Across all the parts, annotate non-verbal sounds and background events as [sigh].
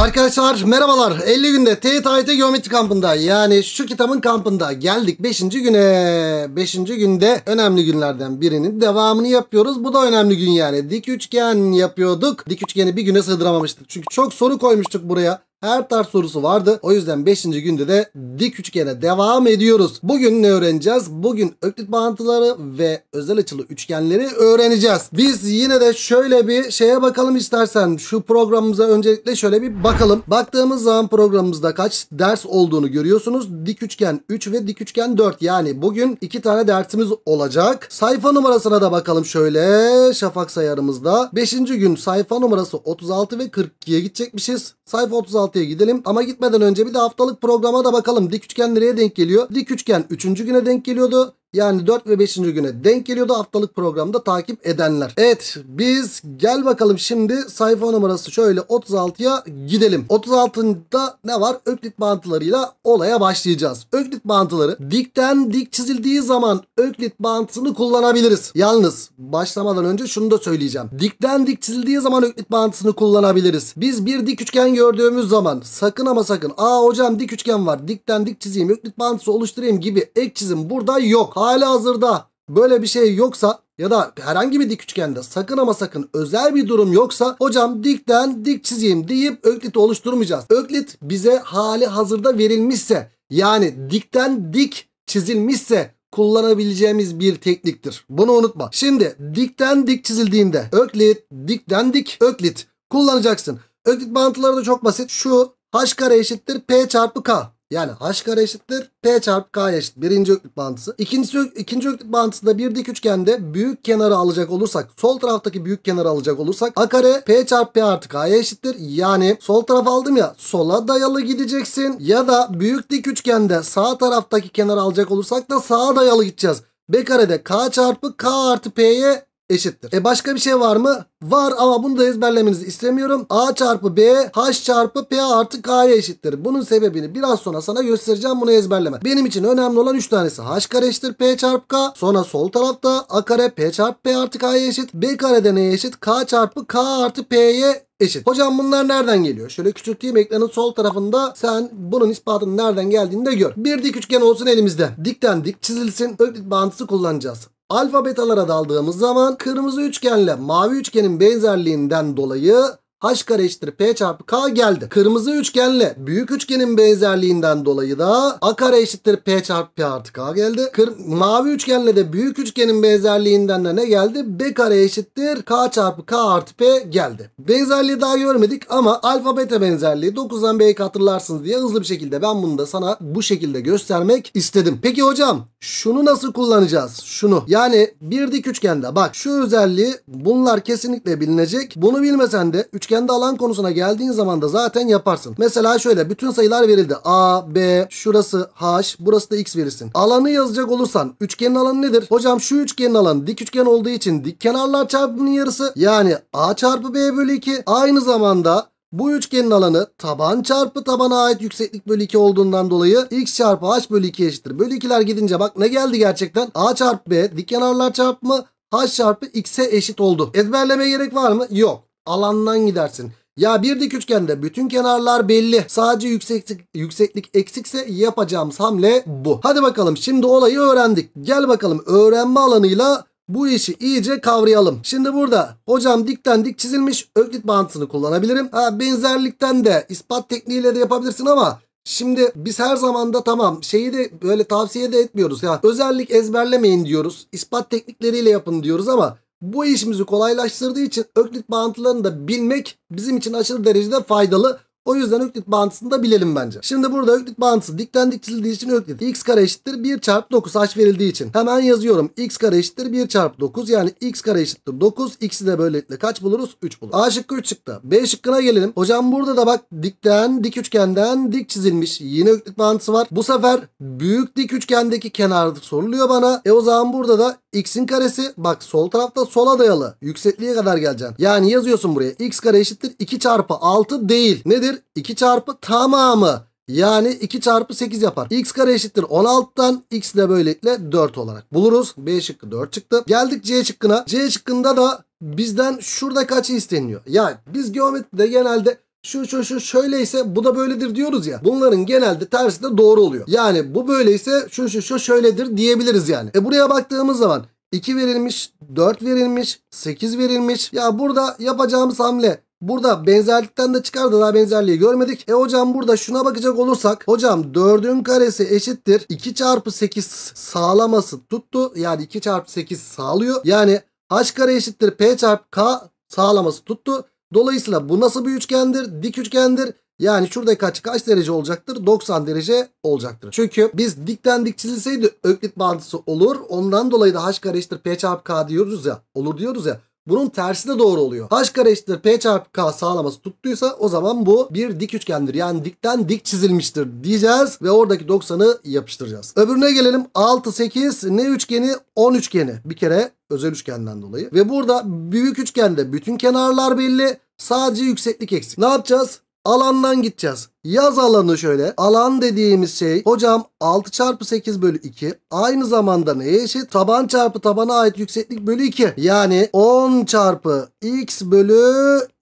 Arkadaşlar merhabalar. 50 günde TYT Geometri kampında yani şu kitabın kampında geldik 5. güne. 5. günde önemli günlerden birinin devamını yapıyoruz. Bu da önemli gün yani. Dik üçgen yapıyorduk. Dik üçgeni bir güne sığdıramamıştık. Çünkü çok soru koymuştuk buraya her tarz sorusu vardı. O yüzden 5. günde de dik üçgene devam ediyoruz. Bugün ne öğreneceğiz? Bugün öklit bağıntıları ve özel açılı üçgenleri öğreneceğiz. Biz yine de şöyle bir şeye bakalım istersen. Şu programımıza öncelikle şöyle bir bakalım. Baktığımız zaman programımızda kaç ders olduğunu görüyorsunuz. Dik üçgen 3 ve dik üçgen 4. Yani bugün 2 tane dersimiz olacak. Sayfa numarasına da bakalım şöyle. Şafak sayarımızda. 5. gün sayfa numarası 36 ve 42'ye gidecekmişiz. Sayfa 36 toplantıya gidelim. Ama gitmeden önce bir de haftalık programa da bakalım. Dik üçgen nereye denk geliyor? Dik üçgen 3. güne denk geliyordu. Yani 4 ve 5. güne denk geliyordu haftalık programda takip edenler. Evet biz gel bakalım şimdi sayfa numarası şöyle 36'ya gidelim. 36'da ne var? Öklit bağıntılarıyla olaya başlayacağız. Öklit bağıntıları dikten dik çizildiği zaman öklit bağıntısını kullanabiliriz. Yalnız başlamadan önce şunu da söyleyeceğim. Dikten dik çizildiği zaman öklit bağıntısını kullanabiliriz. Biz bir dik üçgen gördüğümüz zaman sakın ama sakın aa hocam dik üçgen var dikten dik çizeyim öklit bağıntısı oluşturayım gibi ek çizim burada yok. Hali hazırda böyle bir şey yoksa ya da herhangi bir dik üçgende sakın ama sakın özel bir durum yoksa hocam dikten dik çizeyim deyip öklit oluşturmayacağız. Öklit bize hali hazırda verilmişse yani dikten dik çizilmişse kullanabileceğimiz bir tekniktir. Bunu unutma. Şimdi dikten dik çizildiğinde öklit, dikten dik, öklit kullanacaksın. Öklit bağıntıları da çok basit. Şu h kare eşittir p çarpı k. Yani h kare eşittir p çarpı k eşit birinci öklük bağıntısı. İkincisi, ikinci öklük bağıntısında bir dik üçgende büyük kenarı alacak olursak sol taraftaki büyük kenarı alacak olursak a kare p çarpı p artı k eşittir. Yani sol taraf aldım ya sola dayalı gideceksin ya da büyük dik üçgende sağ taraftaki kenarı alacak olursak da sağa dayalı gideceğiz. B karede k çarpı k artı p'ye eşittir. E başka bir şey var mı? Var ama bunu da ezberlemenizi istemiyorum. A çarpı B, H çarpı P artı K'ya eşittir. Bunun sebebini biraz sonra sana göstereceğim bunu ezberleme. Benim için önemli olan 3 tanesi. H kare eşittir P çarpı K. Sonra sol tarafta A kare P çarpı P artı K'ya eşit. B kare de neye eşit? K çarpı K artı P'ye eşit. Hocam bunlar nereden geliyor? Şöyle küçülteyim ekranın sol tarafında sen bunun ispatının nereden geldiğini de gör. Bir dik üçgen olsun elimizde. Dikten dik çizilsin. Öklit bağıntısı kullanacağız. Alfabetalara daldığımız zaman kırmızı üçgenle mavi üçgenin benzerliğinden dolayı H kare eşittir P çarpı K geldi. Kırmızı üçgenle büyük üçgenin benzerliğinden dolayı da A kare eşittir P çarpı P artı K geldi. Kır mavi üçgenle de büyük üçgenin benzerliğinden de ne geldi? B kare eşittir K çarpı K artı P geldi. Benzerliği daha görmedik ama alfa beta benzerliği 9'dan B'yi hatırlarsınız diye hızlı bir şekilde ben bunu da sana bu şekilde göstermek istedim. Peki hocam şunu nasıl kullanacağız? Şunu. Yani bir dik üçgende bak şu özelliği bunlar kesinlikle bilinecek. Bunu bilmesen de üçgen Üçgende alan konusuna geldiğin zaman da zaten yaparsın. Mesela şöyle bütün sayılar verildi. A, B, şurası H, burası da X verirsin. Alanı yazacak olursan üçgenin alanı nedir? Hocam şu üçgenin alanı dik üçgen olduğu için dik kenarlar çarpımının yarısı. Yani A çarpı B bölü 2 aynı zamanda bu üçgenin alanı taban çarpı tabana ait yükseklik bölü 2 olduğundan dolayı x çarpı h bölü 2 eşittir. Bölü 2'ler gidince bak ne geldi gerçekten? a çarpı b dik kenarlar çarpımı h çarpı x'e eşit oldu. Ezberlemeye gerek var mı? Yok alandan gidersin. Ya bir dik üçgende bütün kenarlar belli. Sadece yükseklik, yükseklik eksikse yapacağımız hamle bu. Hadi bakalım şimdi olayı öğrendik. Gel bakalım öğrenme alanıyla bu işi iyice kavrayalım. Şimdi burada hocam dikten dik çizilmiş öklit bağıntısını kullanabilirim. Ha, benzerlikten de ispat tekniğiyle de yapabilirsin ama Şimdi biz her zaman da tamam şeyi de böyle tavsiye de etmiyoruz. Ya özellik ezberlemeyin diyoruz. İspat teknikleriyle yapın diyoruz ama bu işimizi kolaylaştırdığı için öklit bağıntılarını da bilmek bizim için aşırı derecede faydalı. O yüzden öklit bağıntısını da bilelim bence. Şimdi burada öklit bağıntısı diklendik çizildiği için öklit. x kare eşittir 1 çarpı 9 h verildiği için. Hemen yazıyorum. x kare eşittir 1 çarpı 9 yani x kare eşittir 9. x'i de böylelikle kaç buluruz? 3 buluruz. A şıkkı 3 çıktı. B şıkkına gelelim. Hocam burada da bak dikten dik üçgenden dik çizilmiş. Yine öklit bağıntısı var. Bu sefer büyük dik üçgendeki kenar soruluyor bana. E o zaman burada da x'in karesi bak sol tarafta sola dayalı. Yüksekliğe kadar geleceksin. Yani yazıyorsun buraya x kare eşittir 2 çarpı 6 değil. Nedir? 2 çarpı tamamı. Yani 2 çarpı 8 yapar. X kare eşittir 16'dan x de böylelikle 4 olarak buluruz. B şıkkı 4 çıktı. Geldik C şıkkına. C şıkkında da bizden şurada kaçı isteniyor? Yani biz geometride genelde şu şu şu şöyleyse bu da böyledir diyoruz ya. Bunların genelde tersi de doğru oluyor. Yani bu böyleyse şu şu şu şöyledir diyebiliriz yani. E buraya baktığımız zaman 2 verilmiş, 4 verilmiş, 8 verilmiş. Ya burada yapacağımız hamle Burada benzerlikten de çıkardı daha benzerliği görmedik. E hocam burada şuna bakacak olursak. Hocam 4'ün karesi eşittir. 2 çarpı 8 sağlaması tuttu. Yani 2 çarpı 8 sağlıyor. Yani h kare eşittir p çarpı k sağlaması tuttu. Dolayısıyla bu nasıl bir üçgendir? Dik üçgendir. Yani şuradaki açı kaç derece olacaktır? 90 derece olacaktır. Çünkü biz dikten dik çizilseydi öklit bağıntısı olur. Ondan dolayı da h kare eşittir p çarpı k diyoruz ya. Olur diyoruz ya. Bunun tersi de doğru oluyor. H kare eşittir P çarpı K sağlaması tuttuysa o zaman bu bir dik üçgendir. Yani dikten dik çizilmiştir diyeceğiz ve oradaki 90'ı yapıştıracağız. Öbürüne gelelim 6, 8 ne üçgeni? 10 üçgeni. Bir kere özel üçgenden dolayı. Ve burada büyük üçgende bütün kenarlar belli. Sadece yükseklik eksik. Ne yapacağız? Alandan gideceğiz. Yaz alanı şöyle. Alan dediğimiz şey hocam 6 çarpı 8 bölü 2 aynı zamanda neye eşit? Taban çarpı tabana ait yükseklik bölü 2. Yani 10 çarpı x bölü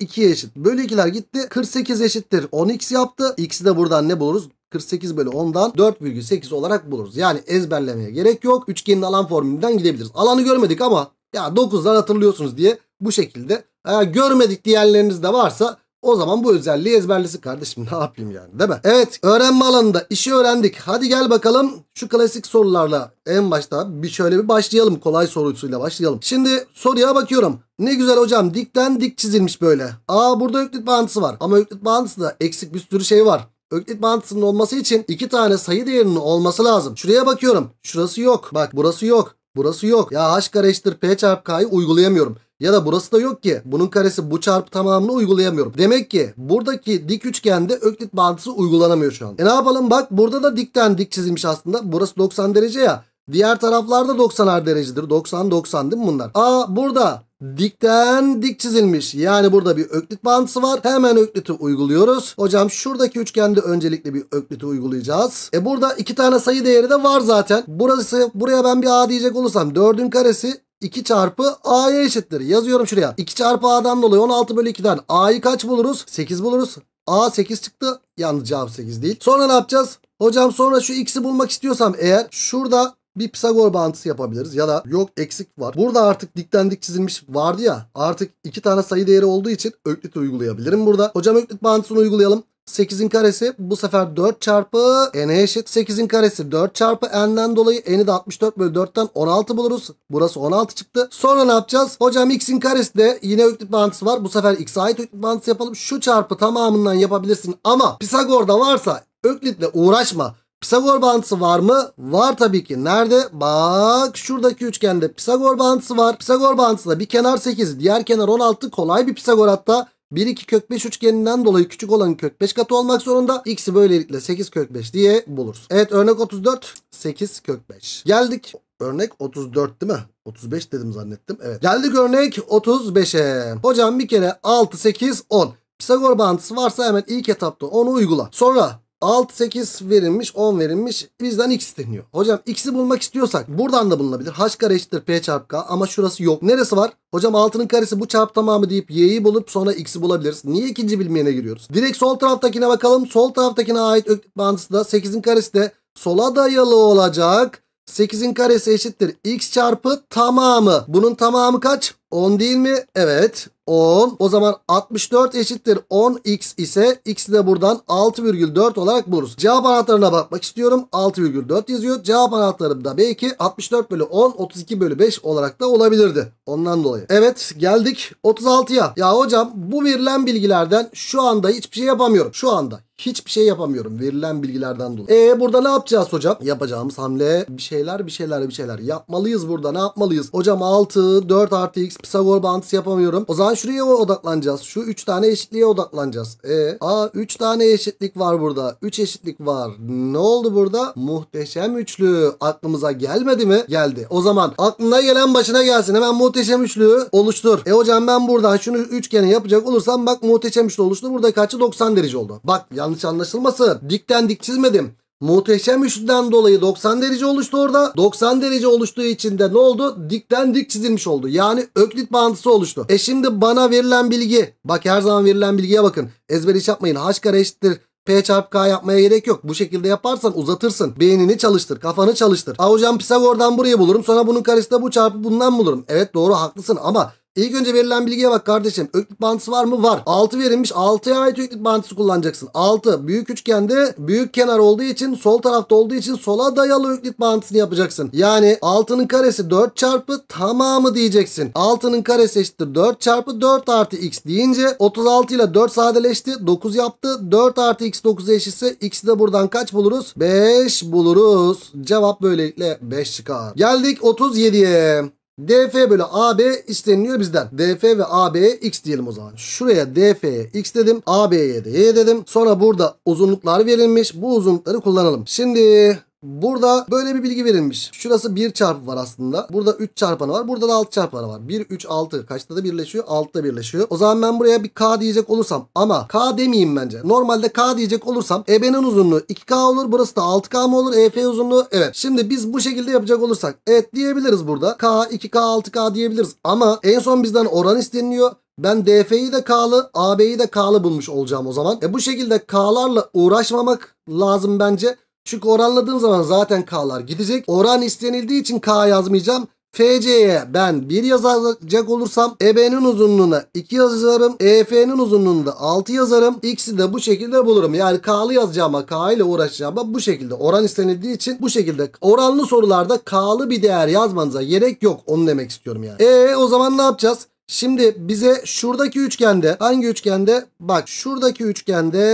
2 eşit. Bölü 2'ler gitti. 48 eşittir. 10x yaptı. X'i de buradan ne buluruz? 48 bölü 10'dan 4,8 olarak buluruz. Yani ezberlemeye gerek yok. Üçgenin alan formülünden gidebiliriz. Alanı görmedik ama ya 9'dan hatırlıyorsunuz diye bu şekilde. Eğer görmedik diğerleriniz de varsa o zaman bu özelliği ezberlesin kardeşim ne yapayım yani değil mi? Evet öğrenme alanında işi öğrendik. Hadi gel bakalım şu klasik sorularla en başta bir şöyle bir başlayalım. Kolay sorusuyla başlayalım. Şimdi soruya bakıyorum. Ne güzel hocam dikten dik çizilmiş böyle. Aa burada öklit bağıntısı var. Ama öklit bağıntısı da eksik bir sürü şey var. Öklit bağıntısının olması için iki tane sayı değerinin olması lazım. Şuraya bakıyorum. Şurası yok. Bak burası yok. Burası yok. Ya h kare eşittir p çarpı k'yı uygulayamıyorum. Ya da burası da yok ki. Bunun karesi bu çarpı tamamını uygulayamıyorum. Demek ki buradaki dik üçgende öklit bağıntısı uygulanamıyor şu an. E ne yapalım bak burada da dikten dik çizilmiş aslında. Burası 90 derece ya. Diğer taraflarda 90'ar derecedir. 90 90 değil mi bunlar? Aa burada dikten dik çizilmiş. Yani burada bir öklit bağıntısı var. Hemen ökliti uyguluyoruz. Hocam şuradaki üçgende öncelikle bir ökliti uygulayacağız. E burada iki tane sayı değeri de var zaten. Burası buraya ben bir a diyecek olursam 4'ün karesi 2 çarpı a'ya eşittir. Yazıyorum şuraya. 2 çarpı a'dan dolayı 16 bölü 2'den a'yı kaç buluruz? 8 buluruz. A 8 çıktı. Yalnız cevap 8 değil. Sonra ne yapacağız? Hocam sonra şu x'i bulmak istiyorsam eğer şurada bir Pisagor bağıntısı yapabiliriz. Ya da yok eksik var. Burada artık dikten dik çizilmiş vardı ya. Artık iki tane sayı değeri olduğu için öklit'i uygulayabilirim burada. Hocam öklit bağıntısını uygulayalım. 8'in karesi bu sefer 4 çarpı n'e eşit. 8'in karesi 4 çarpı n'den dolayı n'i de 64 bölü 4'ten 16 buluruz. Burası 16 çıktı. Sonra ne yapacağız? Hocam x'in karesi de yine öklit bağıntısı var. Bu sefer x'e ait öklit bağıntısı yapalım. Şu çarpı tamamından yapabilirsin ama Pisagor'da varsa öklitle uğraşma. Pisagor bağıntısı var mı? Var tabii ki. Nerede? Bak şuradaki üçgende Pisagor bağıntısı var. Pisagor da bir kenar 8, diğer kenar 16. Kolay bir Pisagor hatta. 1 2 kök 5 üçgeninden dolayı küçük olan kök 5 katı olmak zorunda. X'i böylelikle 8 kök 5 diye buluruz. Evet örnek 34 8 kök 5. Geldik örnek 34 değil mi? 35 dedim zannettim. Evet. Geldik örnek 35'e. Hocam bir kere 6 8 10. Pisagor bağıntısı varsa hemen ilk etapta onu uygula. Sonra 6 8 verilmiş 10 verilmiş bizden x isteniyor. Hocam x'i bulmak istiyorsak buradan da bulunabilir. h kare eşittir p çarpı k ama şurası yok. Neresi var? Hocam 6'nın karesi bu çarp tamamı deyip y'yi bulup sonra x'i bulabiliriz. Niye ikinci bilmeyene giriyoruz? Direkt sol taraftakine bakalım. Sol taraftakine ait öklit bağıntısı da 8'in karesi de sola dayalı olacak. 8'in karesi eşittir x çarpı tamamı. Bunun tamamı kaç? 10 değil mi? Evet 10. O zaman 64 eşittir 10x ise x'i de buradan 6,4 olarak buluruz. Cevap anahtarına bakmak istiyorum. 6,4 yazıyor. Cevap anahtarım da belki 64 bölü 10 32 bölü 5 olarak da olabilirdi. Ondan dolayı. Evet geldik 36'ya. Ya hocam bu verilen bilgilerden şu anda hiçbir şey yapamıyorum. Şu anda Hiçbir şey yapamıyorum verilen bilgilerden dolayı. E burada ne yapacağız hocam? Yapacağımız hamle bir şeyler bir şeyler bir şeyler. Yapmalıyız burada ne yapmalıyız? Hocam 6, 4 artı x Pisagor bağıntısı yapamıyorum. O zaman şuraya odaklanacağız. Şu 3 tane eşitliğe odaklanacağız. E, a 3 tane eşitlik var burada. 3 eşitlik var. Ne oldu burada? Muhteşem üçlü aklımıza gelmedi mi? Geldi. O zaman aklına gelen başına gelsin. Hemen muhteşem üçlü oluştur. E hocam ben buradan şunu üçgeni yapacak olursam bak muhteşem üçlü oluştu Burada kaçı 90 derece oldu. Bak yanlış anlaşılmasın. Dikten dik çizmedim. Muhteşem üçlüden dolayı 90 derece oluştu orada. 90 derece oluştuğu için de ne oldu? Dikten dik çizilmiş oldu. Yani öklit bağıntısı oluştu. E şimdi bana verilen bilgi. Bak her zaman verilen bilgiye bakın. Ezber iş yapmayın. H kare eşittir P çarpı K yapmaya gerek yok. Bu şekilde yaparsan uzatırsın. Beynini çalıştır. Kafanı çalıştır. Aa hocam Pisagor'dan burayı bulurum. Sonra bunun karesi de bu çarpı bundan bulurum. Evet doğru haklısın ama İlk önce verilen bilgiye bak kardeşim. Öklit bağıntısı var mı? Var. 6 verilmiş. 6'ya ait öklit bağıntısı kullanacaksın. 6 büyük üçgende büyük kenar olduğu için sol tarafta olduğu için sola dayalı öklit bağıntısını yapacaksın. Yani 6'nın karesi 4 çarpı tamamı diyeceksin. 6'nın karesi eşittir 4 çarpı 4 artı x deyince 36 ile 4 sadeleşti. 9 yaptı. 4 artı x 9 eşitse x'i de buradan kaç buluruz? 5 buluruz. Cevap böylelikle 5 çıkar. Geldik 37'ye. DF bölü AB isteniliyor bizden. DF ve AB'ye X diyelim o zaman. Şuraya DF'ye X dedim. AB'ye de Y dedim. Sonra burada uzunluklar verilmiş. Bu uzunlukları kullanalım. Şimdi Burada böyle bir bilgi verilmiş. Şurası 1 çarpı var aslında. Burada 3 çarpanı var. Burada da 6 çarpanı var. 1, 3, 6. Kaçta da birleşiyor? 6'da birleşiyor. O zaman ben buraya bir K diyecek olursam ama K demeyeyim bence. Normalde K diyecek olursam EB'nin uzunluğu 2K olur. Burası da 6K mı olur? EF uzunluğu evet. Şimdi biz bu şekilde yapacak olursak evet diyebiliriz burada. K, 2K, 6K diyebiliriz. Ama en son bizden oran isteniliyor. Ben DF'yi de K'lı, AB'yi de K'lı bulmuş olacağım o zaman. E bu şekilde K'larla uğraşmamak lazım bence. Çünkü oranladığım zaman zaten K'lar gidecek. Oran istenildiği için K yazmayacağım. FC'ye ben 1 yazacak olursam EB'nin uzunluğuna 2 yazarım. EF'nin uzunluğunu da 6 yazarım. X'i de bu şekilde bulurum. Yani K'lı yazacağıma K ile uğraşacağıma bu şekilde oran istenildiği için bu şekilde oranlı sorularda K'lı bir değer yazmanıza gerek yok. Onu demek istiyorum yani. E o zaman ne yapacağız? Şimdi bize şuradaki üçgende hangi üçgende? Bak şuradaki üçgende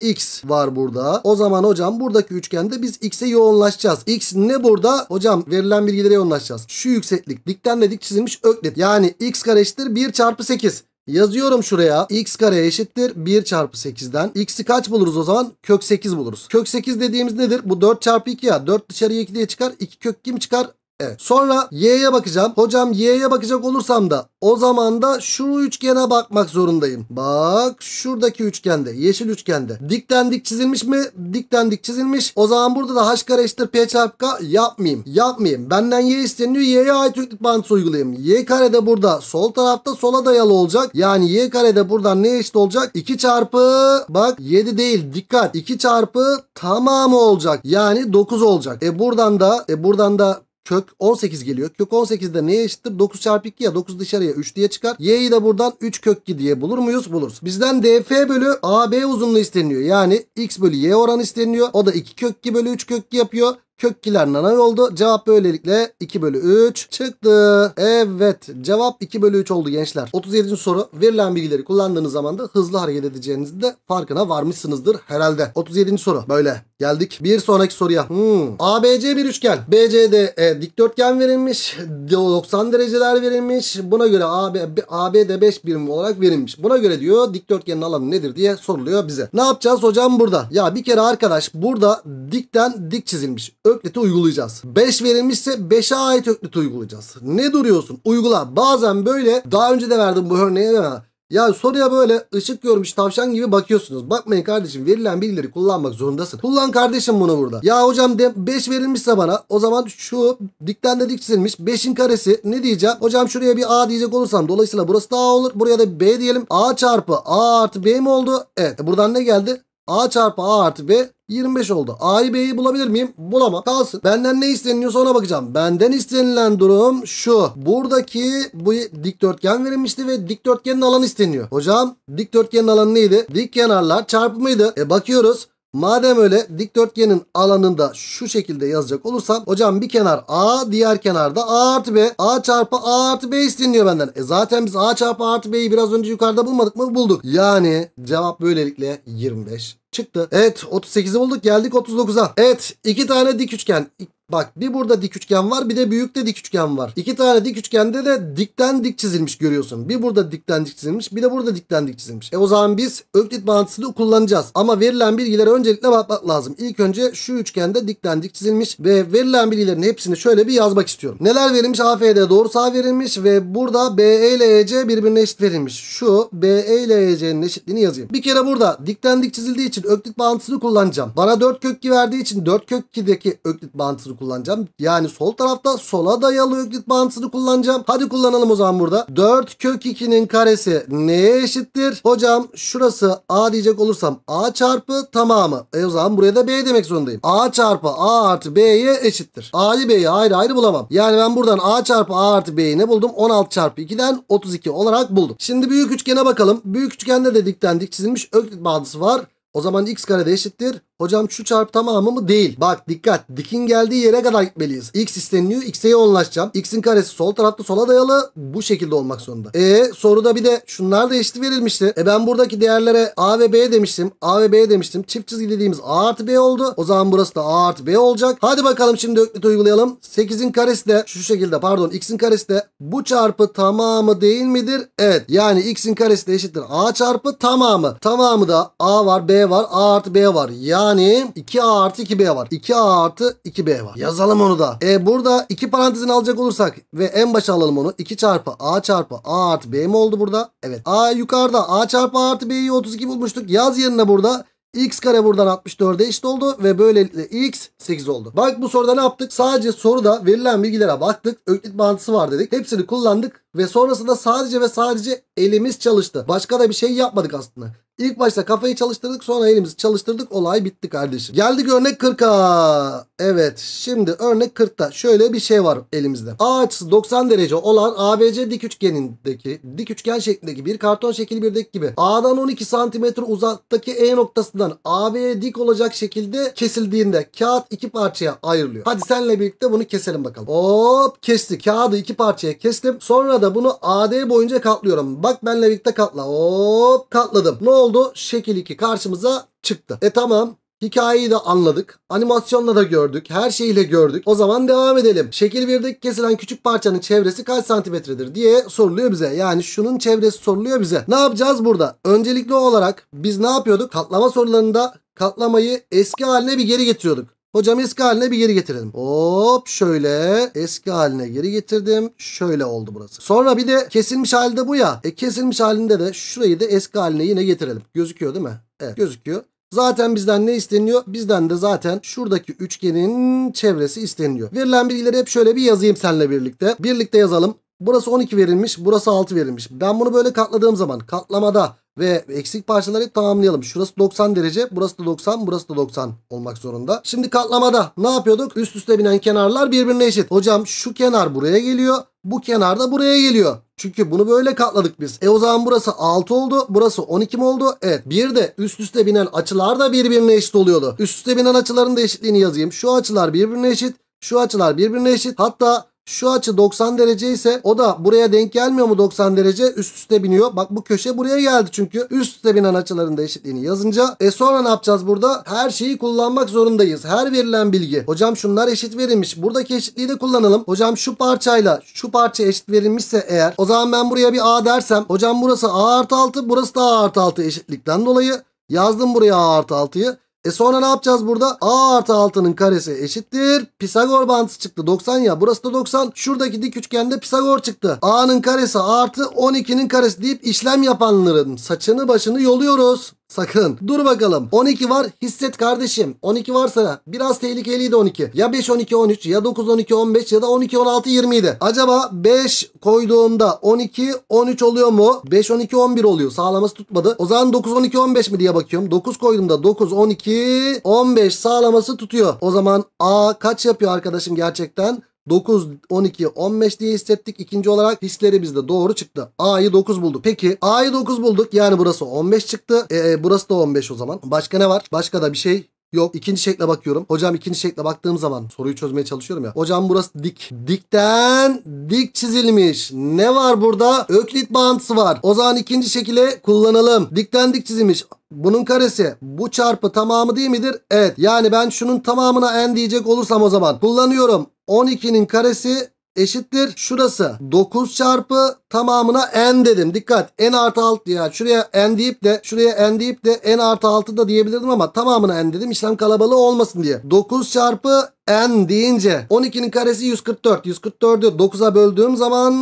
x var burada. O zaman hocam buradaki üçgende biz x'e yoğunlaşacağız. x ne burada? Hocam verilen bilgilere yoğunlaşacağız. Şu yükseklik dikten dik çizilmiş öklit. Yani x kare eşittir 1 çarpı 8. Yazıyorum şuraya x kare eşittir 1 çarpı 8'den. x'i kaç buluruz o zaman? Kök 8 buluruz. Kök 8 dediğimiz nedir? Bu 4 çarpı 2 ya. 4 dışarıya 2 diye çıkar. 2 kök kim çıkar? Evet. Sonra y'ye bakacağım. Hocam y'ye bakacak olursam da o zaman da şu üçgene bakmak zorundayım. Bak şuradaki üçgende yeşil üçgende. Dikten dik çizilmiş mi? Dikten dik çizilmiş. O zaman burada da h kare eşittir p çarpı k yapmayayım. Yapmayayım. Benden y isteniliyor. Y'ye ait yüklük bantısı uygulayayım. Y kare de burada sol tarafta sola dayalı olacak. Yani y kare de buradan ne eşit olacak? 2 çarpı bak 7 değil dikkat. 2 çarpı tamamı olacak. Yani 9 olacak. E buradan da e buradan da kök 18 geliyor. Kök 18 de neye eşittir? 9 çarpı 2 ya 9 dışarıya 3 diye çıkar. Y'yi de buradan 3 kök 2 diye bulur muyuz? Buluruz. Bizden df bölü ab uzunluğu isteniyor. Yani x bölü y oranı isteniyor. O da 2 kök 2 bölü 3 kök 2 yapıyor. Kökkiler nanay oldu. Cevap böylelikle 2 bölü 3 çıktı. Evet cevap 2 bölü 3 oldu gençler. 37. soru verilen bilgileri kullandığınız zaman da hızlı hareket edeceğinizi de farkına varmışsınızdır herhalde. 37. soru böyle geldik. Bir sonraki soruya. Hmm. ABC bir üçgen. BCD e, dikdörtgen verilmiş. 90 dereceler verilmiş. Buna göre AB, AB de 5 birim olarak verilmiş. Buna göre diyor dikdörtgenin alanı nedir diye soruluyor bize. Ne yapacağız hocam burada? Ya bir kere arkadaş burada dikten dik çizilmiş ökleti uygulayacağız. 5 verilmişse 5'e ait ökleti uygulayacağız. Ne duruyorsun? Uygula. Bazen böyle daha önce de verdim bu örneği ama ya soruya böyle ışık görmüş tavşan gibi bakıyorsunuz. Bakmayın kardeşim verilen bilgileri kullanmak zorundasın. Kullan kardeşim bunu burada. Ya hocam 5 verilmişse bana o zaman şu dikten de dik çizilmiş 5'in karesi ne diyeceğim? Hocam şuraya bir A diyecek olursam dolayısıyla burası da A olur. Buraya da B diyelim. A çarpı A artı B mi oldu? Evet buradan ne geldi? A çarpı A artı B 25 oldu. A'yı B'yi bulabilir miyim? Bulamam. Kalsın. Benden ne isteniliyorsa ona bakacağım. Benden istenilen durum şu. Buradaki bu dikdörtgen verilmişti ve dikdörtgenin alanı isteniyor. Hocam dikdörtgenin alanı neydi? Dik kenarlar çarpımıydı. E bakıyoruz. Madem öyle dikdörtgenin alanında şu şekilde yazacak olursam hocam bir kenar A diğer kenarda A artı B A çarpı A artı B isteniyor benden. E zaten biz A çarpı A artı B'yi biraz önce yukarıda bulmadık mı? Bulduk. Yani cevap böylelikle 25 çıktı. Evet 38'i bulduk geldik 39'a. Evet iki tane dik üçgen. Bak bir burada dik üçgen var bir de büyükte dik üçgen var. İki tane dik üçgende de dikten dik çizilmiş görüyorsun. Bir burada dikten dik çizilmiş bir de burada dikten dik çizilmiş. E o zaman biz Öklit bağıntısını kullanacağız. Ama verilen bilgilere öncelikle bakmak lazım. İlk önce şu üçgende dikten dik çizilmiş ve verilen bilgilerin hepsini şöyle bir yazmak istiyorum. Neler verilmiş? AFD doğrusal verilmiş ve burada BE ile EC birbirine eşit verilmiş. Şu BE ile EC'nin eşitliğini yazayım. Bir kere burada dikten dik çizildiği için Öklit bağıntısını kullanacağım. Bana 4 kök 2 verdiği için 4 kök 2'deki Öklit bağıntısını kullanacağım. Yani sol tarafta sola dayalı öklit bağıntısını kullanacağım. Hadi kullanalım o zaman burada. 4 kök 2'nin karesi neye eşittir? Hocam şurası a diyecek olursam a çarpı tamamı. E o zaman buraya da b demek zorundayım. a çarpı a artı b'ye eşittir. a'yı b'yi ayrı ayrı bulamam. Yani ben buradan a çarpı a artı b'yi ne buldum? 16 çarpı 2'den 32 olarak buldum. Şimdi büyük üçgene bakalım. Büyük üçgende de dikten dik çizilmiş öklit bağıntısı var. O zaman x kare de eşittir Hocam şu çarp tamamı mı? Değil. Bak dikkat. Dikin geldiği yere kadar gitmeliyiz. X isteniliyor. X'e yoğunlaşacağım. X'in karesi sol tarafta sola dayalı. Bu şekilde olmak zorunda. E soruda bir de şunlar da eşit verilmişti. E ben buradaki değerlere A ve B demiştim. A ve B demiştim. Çift çizgi dediğimiz A artı B oldu. O zaman burası da A artı B olacak. Hadi bakalım şimdi öklit uygulayalım. 8'in karesi de şu şekilde pardon X'in karesi de bu çarpı tamamı değil midir? Evet. Yani X'in karesi de eşittir A çarpı tamamı. Tamamı da A var B var A artı B var. Yani yani 2A artı 2B var. 2A artı 2B var. Yazalım onu da. E burada 2 parantezin alacak olursak ve en başa alalım onu. 2 çarpı A çarpı A artı B mi oldu burada? Evet. A yukarıda. A çarpı A artı B'yi 32 bulmuştuk. Yaz yerine burada x kare buradan 64'e eşit oldu ve böylelikle x 8 oldu. Bak bu soruda ne yaptık? Sadece soruda verilen bilgilere baktık. Öklit mantısı var dedik. Hepsini kullandık ve sonrasında sadece ve sadece elimiz çalıştı. Başka da bir şey yapmadık aslında. İlk başta kafayı çalıştırdık sonra elimizi çalıştırdık olay bitti kardeşim. Geldik örnek 40'a. Evet şimdi örnek 40'ta şöyle bir şey var elimizde. A açısı 90 derece olan ABC dik üçgenindeki dik üçgen şeklindeki bir karton şekli birdeki gibi A'dan 12 santimetre uzaktaki E noktasından AB'ye dik olacak şekilde kesildiğinde kağıt iki parçaya ayrılıyor. Hadi senle birlikte bunu keselim bakalım. Hop kesti kağıdı iki parçaya kestim. Sonra da bunu AD boyunca katlıyorum. Bak benle birlikte katla. Hop katladım. Ne oldu? Şekil 2 karşımıza çıktı. E tamam Hikayeyi de anladık. Animasyonla da gördük. Her şeyiyle gördük. O zaman devam edelim. Şekil 1'deki kesilen küçük parçanın çevresi kaç santimetredir diye soruluyor bize. Yani şunun çevresi soruluyor bize. Ne yapacağız burada? Öncelikli olarak biz ne yapıyorduk? Katlama sorularında katlamayı eski haline bir geri getiriyorduk. Hocam eski haline bir geri getirelim. Hop şöyle eski haline geri getirdim. Şöyle oldu burası. Sonra bir de kesilmiş halde bu ya. E kesilmiş halinde de şurayı da eski haline yine getirelim. Gözüküyor değil mi? Evet gözüküyor. Zaten bizden ne isteniyor? Bizden de zaten şuradaki üçgenin çevresi isteniyor. Verilen bilgileri hep şöyle bir yazayım seninle birlikte. Birlikte yazalım. Burası 12 verilmiş, burası 6 verilmiş. Ben bunu böyle katladığım zaman katlamada ve eksik parçaları tamamlayalım. Şurası 90 derece, burası da 90, burası da 90 olmak zorunda. Şimdi katlamada ne yapıyorduk? Üst üste binen kenarlar birbirine eşit. Hocam şu kenar buraya geliyor, bu kenar da buraya geliyor. Çünkü bunu böyle katladık biz. E o zaman burası 6 oldu. Burası 12 mi oldu? Evet. Bir de üst üste binen açılar da birbirine eşit oluyordu. Üst üste binen açıların da eşitliğini yazayım. Şu açılar birbirine eşit. Şu açılar birbirine eşit. Hatta şu açı 90 derece ise o da buraya denk gelmiyor mu 90 derece? Üst üste biniyor. Bak bu köşe buraya geldi çünkü. Üst üste binen açıların da eşitliğini yazınca. E sonra ne yapacağız burada? Her şeyi kullanmak zorundayız. Her verilen bilgi. Hocam şunlar eşit verilmiş. Buradaki eşitliği de kullanalım. Hocam şu parçayla şu parça eşit verilmişse eğer. O zaman ben buraya bir A dersem. Hocam burası A artı 6 burası da A artı 6 eşitlikten dolayı. Yazdım buraya A artı 6'yı. E sonra ne yapacağız burada? A artı 6'nın karesi eşittir. Pisagor bantısı çıktı 90 ya. Burası da 90. Şuradaki dik üçgende Pisagor çıktı. A'nın karesi artı 12'nin karesi deyip işlem yapanların saçını başını yoluyoruz. Sakın. Dur bakalım. 12 var hisset kardeşim. 12 varsa biraz tehlikeliydi 12. Ya 5 12 13 ya 9 12 15 ya da 12 16 20 idi. Acaba 5 koyduğumda 12 13 oluyor mu? 5 12 11 oluyor. Sağlaması tutmadı. O zaman 9 12 15 mi diye bakıyorum. 9 koyduğumda 9 12 15 sağlaması tutuyor. O zaman A kaç yapıyor arkadaşım gerçekten? 9, 12, 15 diye hissettik. İkinci olarak hisleri bizde doğru çıktı. A'yı 9 bulduk. Peki A'yı 9 bulduk. Yani burası 15 çıktı. E, e, burası da 15 o zaman. Başka ne var? Başka da bir şey Yok İkinci şekle bakıyorum. Hocam ikinci şekle baktığım zaman soruyu çözmeye çalışıyorum ya. Hocam burası dik. Dikten dik çizilmiş. Ne var burada? Öklit bağıntısı var. O zaman ikinci şekile kullanalım. Dikten dik çizilmiş. Bunun karesi bu çarpı tamamı değil midir? Evet. Yani ben şunun tamamına n diyecek olursam o zaman kullanıyorum. 12'nin karesi eşittir. Şurası 9 çarpı tamamına n dedim. Dikkat n artı 6 ya. Şuraya n deyip de şuraya n deyip de n artı 6 da diyebilirdim ama tamamına n dedim. İşlem kalabalığı olmasın diye. 9 çarpı n deyince 12'nin karesi 144. 144'ü 9'a böldüğüm zaman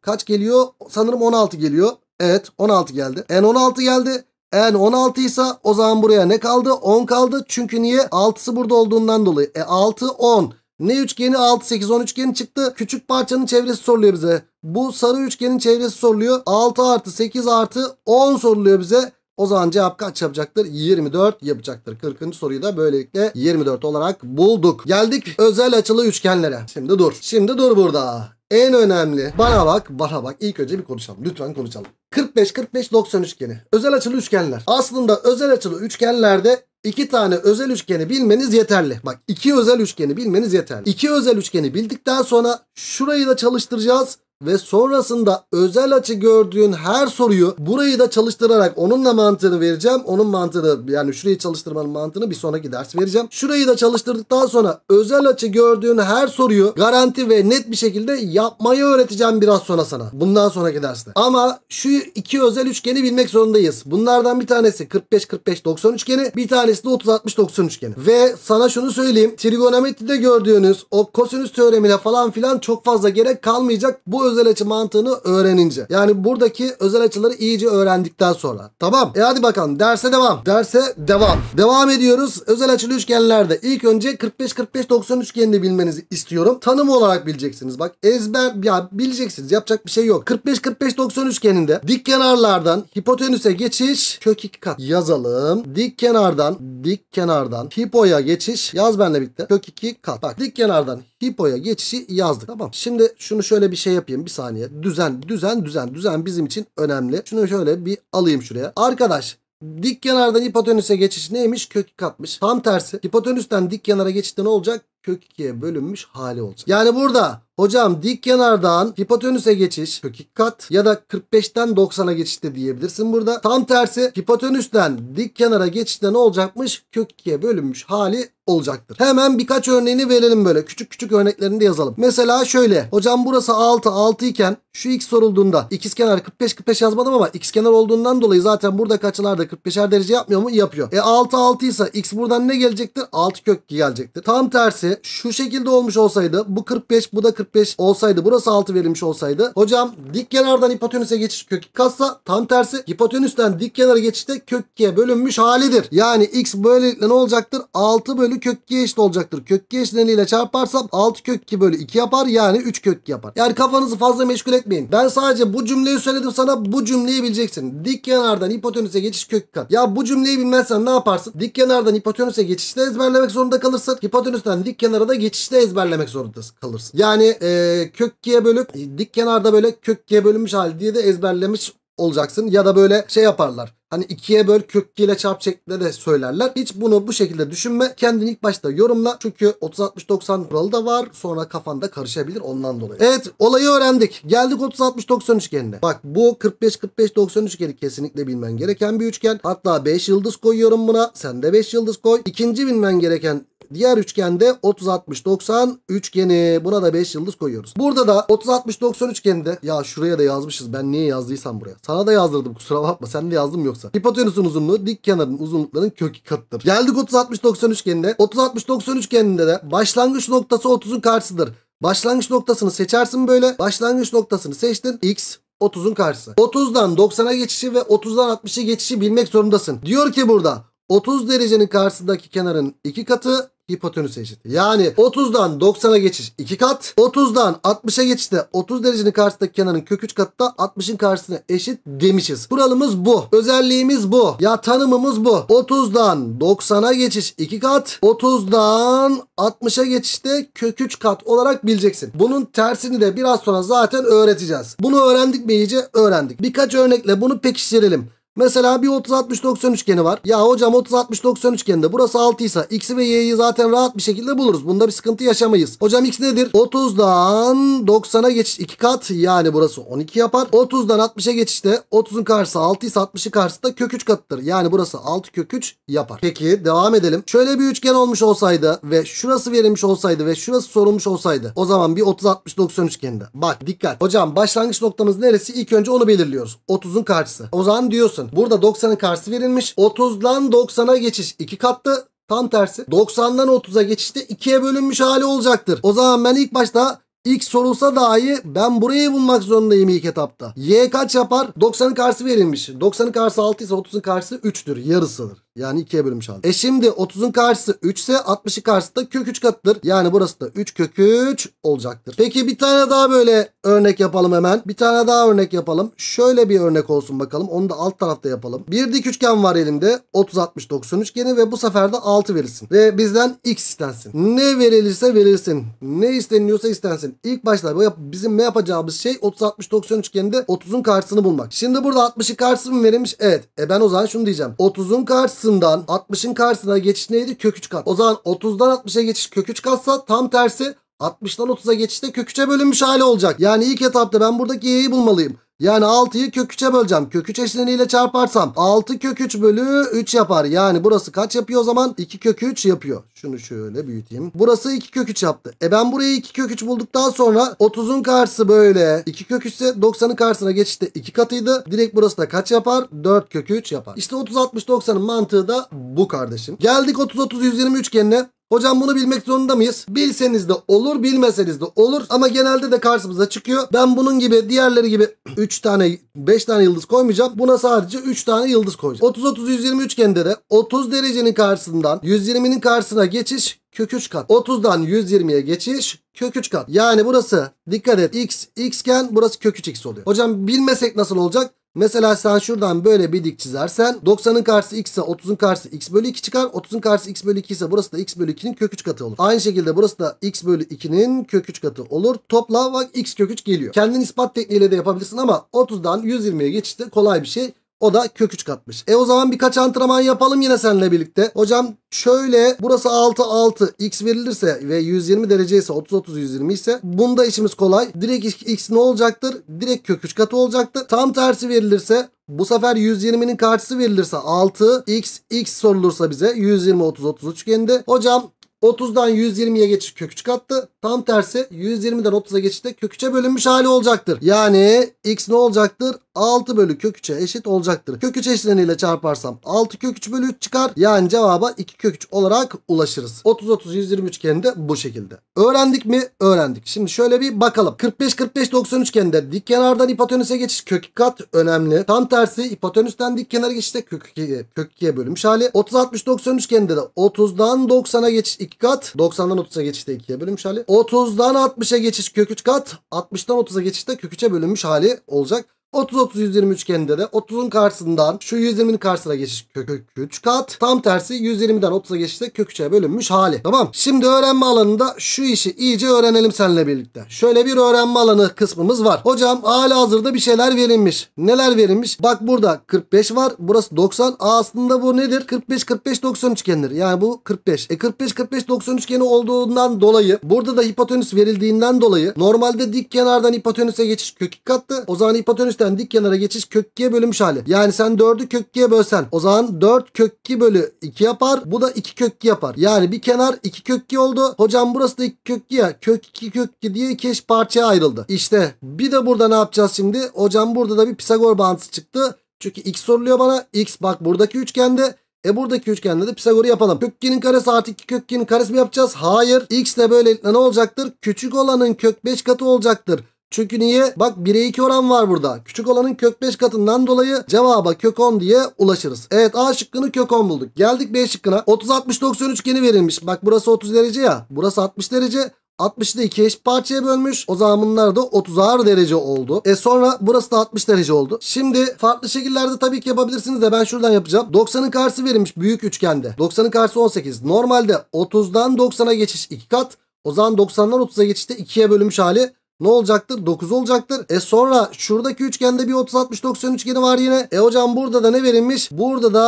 kaç geliyor? Sanırım 16 geliyor. Evet 16 geldi. n 16 geldi. N 16 ise o zaman buraya ne kaldı? 10 kaldı. Çünkü niye? 6'sı burada olduğundan dolayı. E 6 10. Ne üçgeni 6 8 10 üçgeni çıktı. Küçük parçanın çevresi soruluyor bize. Bu sarı üçgenin çevresi soruluyor. 6 artı 8 artı 10 soruluyor bize. O zaman cevap kaç yapacaktır? 24 yapacaktır. 40. soruyu da böylelikle 24 olarak bulduk. Geldik özel açılı üçgenlere. Şimdi dur. Şimdi dur burada. En önemli. Bana bak, bana bak. İlk önce bir konuşalım. Lütfen konuşalım. 45 45 90 üçgeni. Özel açılı üçgenler. Aslında özel açılı üçgenlerde iki tane özel üçgeni bilmeniz yeterli. Bak iki özel üçgeni bilmeniz yeterli. İki özel üçgeni bildikten sonra şurayı da çalıştıracağız ve sonrasında özel açı gördüğün her soruyu burayı da çalıştırarak onunla mantığını vereceğim. Onun mantığını yani şurayı çalıştırmanın mantığını bir sonraki ders vereceğim. Şurayı da çalıştırdıktan sonra özel açı gördüğün her soruyu garanti ve net bir şekilde yapmayı öğreteceğim biraz sonra sana. Bundan sonraki derste. Ama şu iki özel üçgeni bilmek zorundayız. Bunlardan bir tanesi 45-45-90 üçgeni bir tanesi de 30-60-90 üçgeni. Ve sana şunu söyleyeyim. Trigonometride gördüğünüz o kosinüs teoremine falan filan çok fazla gerek kalmayacak. Bu özel açı mantığını öğrenince. Yani buradaki özel açıları iyice öğrendikten sonra. Tamam. E hadi bakalım derse devam. Derse devam. Devam ediyoruz. Özel açılı üçgenlerde ilk önce 45-45-90 üçgenini bilmenizi istiyorum. Tanım olarak bileceksiniz. Bak ezber ya bileceksiniz. Yapacak bir şey yok. 45-45-90 üçgeninde dik kenarlardan hipotenüse geçiş kök 2 kat yazalım. Dik kenardan dik kenardan hipoya geçiş yaz benle birlikte kök 2 kat. Bak dik kenardan hipoya geçişi yazdık. Tamam. Şimdi şunu şöyle bir şey yapayım. Bir saniye. Düzen, düzen, düzen. Düzen bizim için önemli. Şunu şöyle bir alayım şuraya. Arkadaş Dik kenardan hipotenüse geçiş neymiş? Kök katmış. Tam tersi. Hipotenüsten dik kenara geçişte ne olacak? kök 2'ye bölünmüş hali olacak. Yani burada hocam dik kenardan hipotenüse geçiş kök 2 kat ya da 45'ten 90'a geçişte diyebilirsin burada. Tam tersi hipotenüsten dik kenara geçişte ne olacakmış? Kök 2'ye bölünmüş hali olacaktır. Hemen birkaç örneğini verelim böyle. Küçük küçük örneklerini de yazalım. Mesela şöyle. Hocam burası 6 6 iken şu x sorulduğunda kenar 45 45 yazmadım ama x kenar olduğundan dolayı zaten burada kaçılarda 45'er derece yapmıyor mu? Yapıyor. E 6 6 ise x buradan ne gelecektir? 6 kök 2 gelecektir. Tam tersi şu şekilde olmuş olsaydı bu 45 bu da 45 olsaydı burası 6 verilmiş olsaydı. Hocam dik kenardan hipotenüse geçiş kök katsa tam tersi hipotenüsten dik kenara geçişte kök 2'ye bölünmüş halidir. Yani x böylelikle ne olacaktır? 6 bölü kök 2'ye eşit olacaktır. Kök 2 eşitliğiyle çarparsam 6 kök 2 bölü 2 yapar yani 3 kök 2 yapar. Yani kafanızı fazla meşgul etmeyin. Ben sadece bu cümleyi söyledim sana bu cümleyi bileceksin. Dik kenardan hipotenüse geçiş kök kat. Ya bu cümleyi bilmezsen ne yaparsın? Dik kenardan hipotenüse geçişte ezberlemek zorunda kalırsın. Hipotenüsten dik kenarı da geçişte ezberlemek zorunda kalırsın. Yani e, kökkiye bölüp e, dik kenarda böyle kök kökkiye bölünmüş hali diye de ezberlemiş olacaksın. Ya da böyle şey yaparlar. Hani ikiye böl kök ile çarp şeklinde de söylerler. Hiç bunu bu şekilde düşünme. Kendini ilk başta yorumla. Çünkü 30-60-90 kuralı da var. Sonra kafanda karışabilir ondan dolayı. Evet olayı öğrendik. Geldik 30-60-90 üçgenine. Bak bu 45-45-90 üçgeni kesinlikle bilmen gereken bir üçgen. Hatta 5 yıldız koyuyorum buna. Sen de 5 yıldız koy. İkinci bilmen gereken Diğer üçgende 30 60 90 üçgeni. Buna da 5 yıldız koyuyoruz. Burada da 30 60 90 üçgeninde ya şuraya da yazmışız. Ben niye yazdıysam buraya. Sana da yazdırdım kusura bakma. Sen de yazdım yoksa. Hipotenüsün uzunluğu dik kenarın uzunluklarının kök katıdır. Geldik 30 60 90 üçgenine. 30 60 90 üçgeninde de başlangıç noktası 30'un karşısıdır. Başlangıç noktasını seçersin böyle. Başlangıç noktasını seçtin. X 30'un karşısı. 30'dan 90'a geçişi ve 30'dan 60'a geçişi bilmek zorundasın. Diyor ki burada 30 derecenin karşısındaki kenarın 2 katı hipotenüs eşittir. Yani 30'dan 90'a geçiş 2 kat. 30'dan 60'a geçişte 30 derecenin karşısındaki kenarın kök 3 katı da 60'ın karşısına eşit demişiz. Kuralımız bu. Özelliğimiz bu. Ya tanımımız bu. 30'dan 90'a geçiş 2 kat. 30'dan 60'a geçişte kök 3 kat olarak bileceksin. Bunun tersini de biraz sonra zaten öğreteceğiz. Bunu öğrendik mi iyice? Öğrendik. Birkaç örnekle bunu pekiştirelim. Mesela bir 30-60-90 üçgeni var. Ya hocam 30-60-90 üçgeninde burası 6 ise x'i ve y'yi zaten rahat bir şekilde buluruz. Bunda bir sıkıntı yaşamayız. Hocam x nedir? 30'dan 90'a geçiş 2 kat yani burası 12 yapar. 30'dan 60'a geçişte 30'un karşısı 6 ise 60'ın karşısı da kök 3 katıdır. Yani burası 6 kök 3 yapar. Peki devam edelim. Şöyle bir üçgen olmuş olsaydı ve şurası verilmiş olsaydı ve şurası sorulmuş olsaydı o zaman bir 30-60-90 üçgeninde. Bak dikkat. Hocam başlangıç noktamız neresi? İlk önce onu belirliyoruz. 30'un karşısı. O zaman diyorsun bakın. Burada 90'ın karşısı verilmiş. 30'dan 90'a geçiş 2 katlı. Tam tersi. 90'dan 30'a geçişte 2'ye bölünmüş hali olacaktır. O zaman ben ilk başta ilk sorulsa dahi ben burayı bulmak zorundayım ilk etapta. Y kaç yapar? 90'ın karşısı verilmiş. 90'ın karşısı 6 ise 30'un karşısı 3'tür. Yarısıdır. Yani 2'ye bölünmüş halde. E şimdi 30'un karşısı 3 ise 60'ın karşısı da kök 3 katıdır. Yani burası da 3 kök 3 olacaktır. Peki bir tane daha böyle örnek yapalım hemen. Bir tane daha örnek yapalım. Şöyle bir örnek olsun bakalım. Onu da alt tarafta yapalım. Bir dik üçgen var elimde. 30 60 90 üçgeni ve bu sefer de 6 verilsin. Ve bizden x istensin. Ne verilirse verilsin. Ne isteniyorsa istensin. İlk başta bizim ne yapacağımız şey 30 60 90 üçgeninde 30'un karşısını bulmak. Şimdi burada 60'ın karşısı mı verilmiş? Evet. E ben o zaman şunu diyeceğim. 30'un karşısı karşısından 60'ın karşısına geçiş neydi? Kök 3 kat. O zaman 30'dan 60'a geçiş kök 3 katsa tam tersi 60'dan 30'a geçişte kök 3'e bölünmüş hale olacak. Yani ilk etapta ben buradaki y'yi bulmalıyım. Yani 6'yı kök 3'e böleceğim. Kök 3 eşleniğiyle çarparsam 6 kök 3 bölü 3 yapar. Yani burası kaç yapıyor o zaman? 2 kök 3 yapıyor. Şunu şöyle büyüteyim. Burası 2 kök 3 yaptı. E ben burayı 2 kök 3 bulduktan sonra 30'un karşısı böyle. 2 kök 3 ise 90'ın karşısına geçti. 2 katıydı. Direkt burası da kaç yapar? 4 kök 3 yapar. İşte 30 60 90'ın mantığı da bu kardeşim. Geldik 30 30 120 üçgenine. Hocam bunu bilmek zorunda mıyız? Bilseniz de olur bilmeseniz de olur ama genelde de karşımıza çıkıyor. Ben bunun gibi diğerleri gibi 3 [clears throat] tane 5 tane yıldız koymayacağım. Buna sadece 3 tane yıldız koyacağım. 30-30-120 üçgende de 30 derecenin karşısından 120'nin karşısına geçiş kök 3 kat. 30'dan 120'ye geçiş kök 3 kat. Yani burası dikkat et x x iken burası kök 3x oluyor. Hocam bilmesek nasıl olacak? Mesela sen şuradan böyle bir dik çizersen 90'ın karşısı x ise 30'un karşısı x bölü 2 çıkar. 30'un karşısı x bölü 2 ise burası da x bölü 2'nin kök 3 katı olur. Aynı şekilde burası da x bölü 2'nin kök 3 katı olur. Topla bak x kök 3 geliyor. Kendin ispat tekniğiyle de yapabilirsin ama 30'dan 120'ye geçişte kolay bir şey. O da kök 3 katmış. E o zaman birkaç antrenman yapalım yine seninle birlikte. Hocam şöyle burası 6 6 x verilirse ve 120 derece ise 30 30 120 ise bunda işimiz kolay. Direkt x ne olacaktır? Direkt kök 3 katı olacaktır. Tam tersi verilirse bu sefer 120'nin karşısı verilirse 6 x x sorulursa bize 120 30 30 üçgeninde. Hocam 30'dan 120'ye geçiş kök 3 kattı. Tam tersi 120'den 30'a geçişte kök 3'e bölünmüş hali olacaktır. Yani x ne olacaktır? 6 bölü kök 3'e eşit olacaktır. Kök 3 eşleniyle çarparsam 6 kök 3 bölü 3 çıkar. Yani cevaba 2 kök 3 olarak ulaşırız. 30 30 120 üçgeni bu şekilde. Öğrendik mi? Öğrendik. Şimdi şöyle bir bakalım. 45 45 90 üçgeninde dik kenardan hipotenüse geçiş kök 2 kat önemli. Tam tersi hipotenüsten dik kenara geçişte kök 2'ye kök 2'ye bölünmüş hali. 30 60 90 üçgeninde de 30'dan 90'a geçiş 2 kat, 90'dan 30'a geçişte 2'ye bölünmüş hali. 30'dan 60'a geçiş kök 3 kat, 60'dan 30'a geçişte kök 3'e bölünmüş hali olacak. 30-30-120 üçgeninde de 30'un karşısından şu 120'nin karşısına geçiş kök, kök 3 kat. Tam tersi 120'den 30'a geçişte kök 3'e bölünmüş hali. Tamam. Şimdi öğrenme alanında şu işi iyice öğrenelim seninle birlikte. Şöyle bir öğrenme alanı kısmımız var. Hocam hala hazırda bir şeyler verilmiş. Neler verilmiş? Bak burada 45 var. Burası 90. Aslında bu nedir? 45-45-90 üçgenidir. Yani bu 45. E 45-45-90 üçgeni olduğundan dolayı burada da hipotenüs verildiğinden dolayı normalde dik kenardan hipotenüse geçiş kök 2 kattı. O zaman hipotenüsten bölsen dik kenara geçiş kök 2'ye bölünmüş hali. Yani sen 4'ü kök 2'ye bölsen o zaman 4 kök 2 bölü 2 yapar. Bu da 2 kök 2 yapar. Yani bir kenar 2 kök 2 oldu. Hocam burası da 2 kök 2 ya. Kök 2 kök 2 diye iki eş parçaya ayrıldı. İşte bir de burada ne yapacağız şimdi? Hocam burada da bir Pisagor bağıntısı çıktı. Çünkü x soruluyor bana. X bak buradaki üçgende e buradaki üçgende de Pisagor'u yapalım. Kök 2'nin karesi artı 2 kök 2'nin karesi mi yapacağız? Hayır. X de böylelikle ne olacaktır? Küçük olanın kök 5 katı olacaktır. Çünkü niye? Bak 1'e 2 oran var burada. Küçük olanın kök 5 katından dolayı cevaba kök 10 diye ulaşırız. Evet A şıkkını kök 10 bulduk. Geldik B şıkkına. 30-60-90 üçgeni verilmiş. Bak burası 30 derece ya. Burası 60 derece. 60'ı da 2 eşit parçaya bölmüş. O zaman bunlar da ağır derece oldu. E sonra burası da 60 derece oldu. Şimdi farklı şekillerde tabii ki yapabilirsiniz de ben şuradan yapacağım. 90'ın karşısı verilmiş büyük üçgende. 90'ın karşısı 18. Normalde 30'dan 90'a geçiş 2 kat. O zaman 90'dan 30'a geçişte 2'ye bölünmüş hali ne olacaktır? 9 olacaktır. E sonra şuradaki üçgende bir 30 60 90 üçgeni var yine. E hocam burada da ne verilmiş? Burada da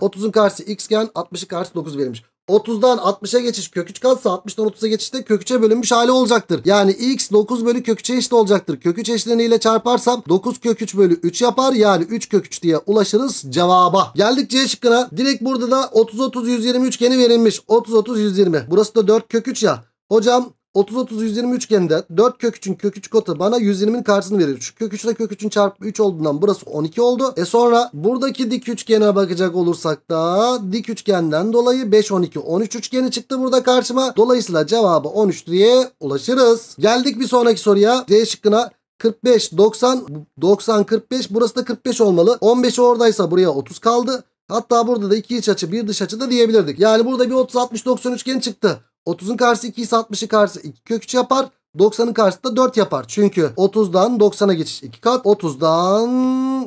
30'un karşısı xgen 60'ın karşısı 9 verilmiş. 30'dan 60'a geçiş kök 3 kalsa 60'dan 30'a geçişte kök 3'e bölünmüş hali olacaktır. Yani x 9 bölü kök 3'e eşit olacaktır. Kök 3 eşleniğiyle çarparsam 9 kök 3 bölü 3 yapar. Yani 3 kök 3 diye ulaşırız cevaba. Geldik C şıkkına. Direkt burada da 30-30-120 üçgeni verilmiş. 30-30-120. Burası da 4 kök 3 ya. Hocam 30-30-120 üçgeninde 4 kök 3'ün kök 3 kota bana 120'nin karşısını verir. Şu kök 3 ile kök 3'ün çarpımı 3 olduğundan burası 12 oldu. E sonra buradaki dik üçgene bakacak olursak da dik üçgenden dolayı 5 12 13 üçgeni çıktı burada karşıma. Dolayısıyla cevabı 13 diye ulaşırız. Geldik bir sonraki soruya. D şıkkına 45 90 90 45 burası da 45 olmalı. 15 oradaysa buraya 30 kaldı. Hatta burada da iki iç açı bir dış açı da diyebilirdik. Yani burada bir 30 60 90 üçgeni çıktı. 30'un karşısı 2 ise 60'ın karşısı 2 kök 3 yapar. 90'ın karşısı da 4 yapar. Çünkü 30'dan 90'a geçiş 2 kat. 30'dan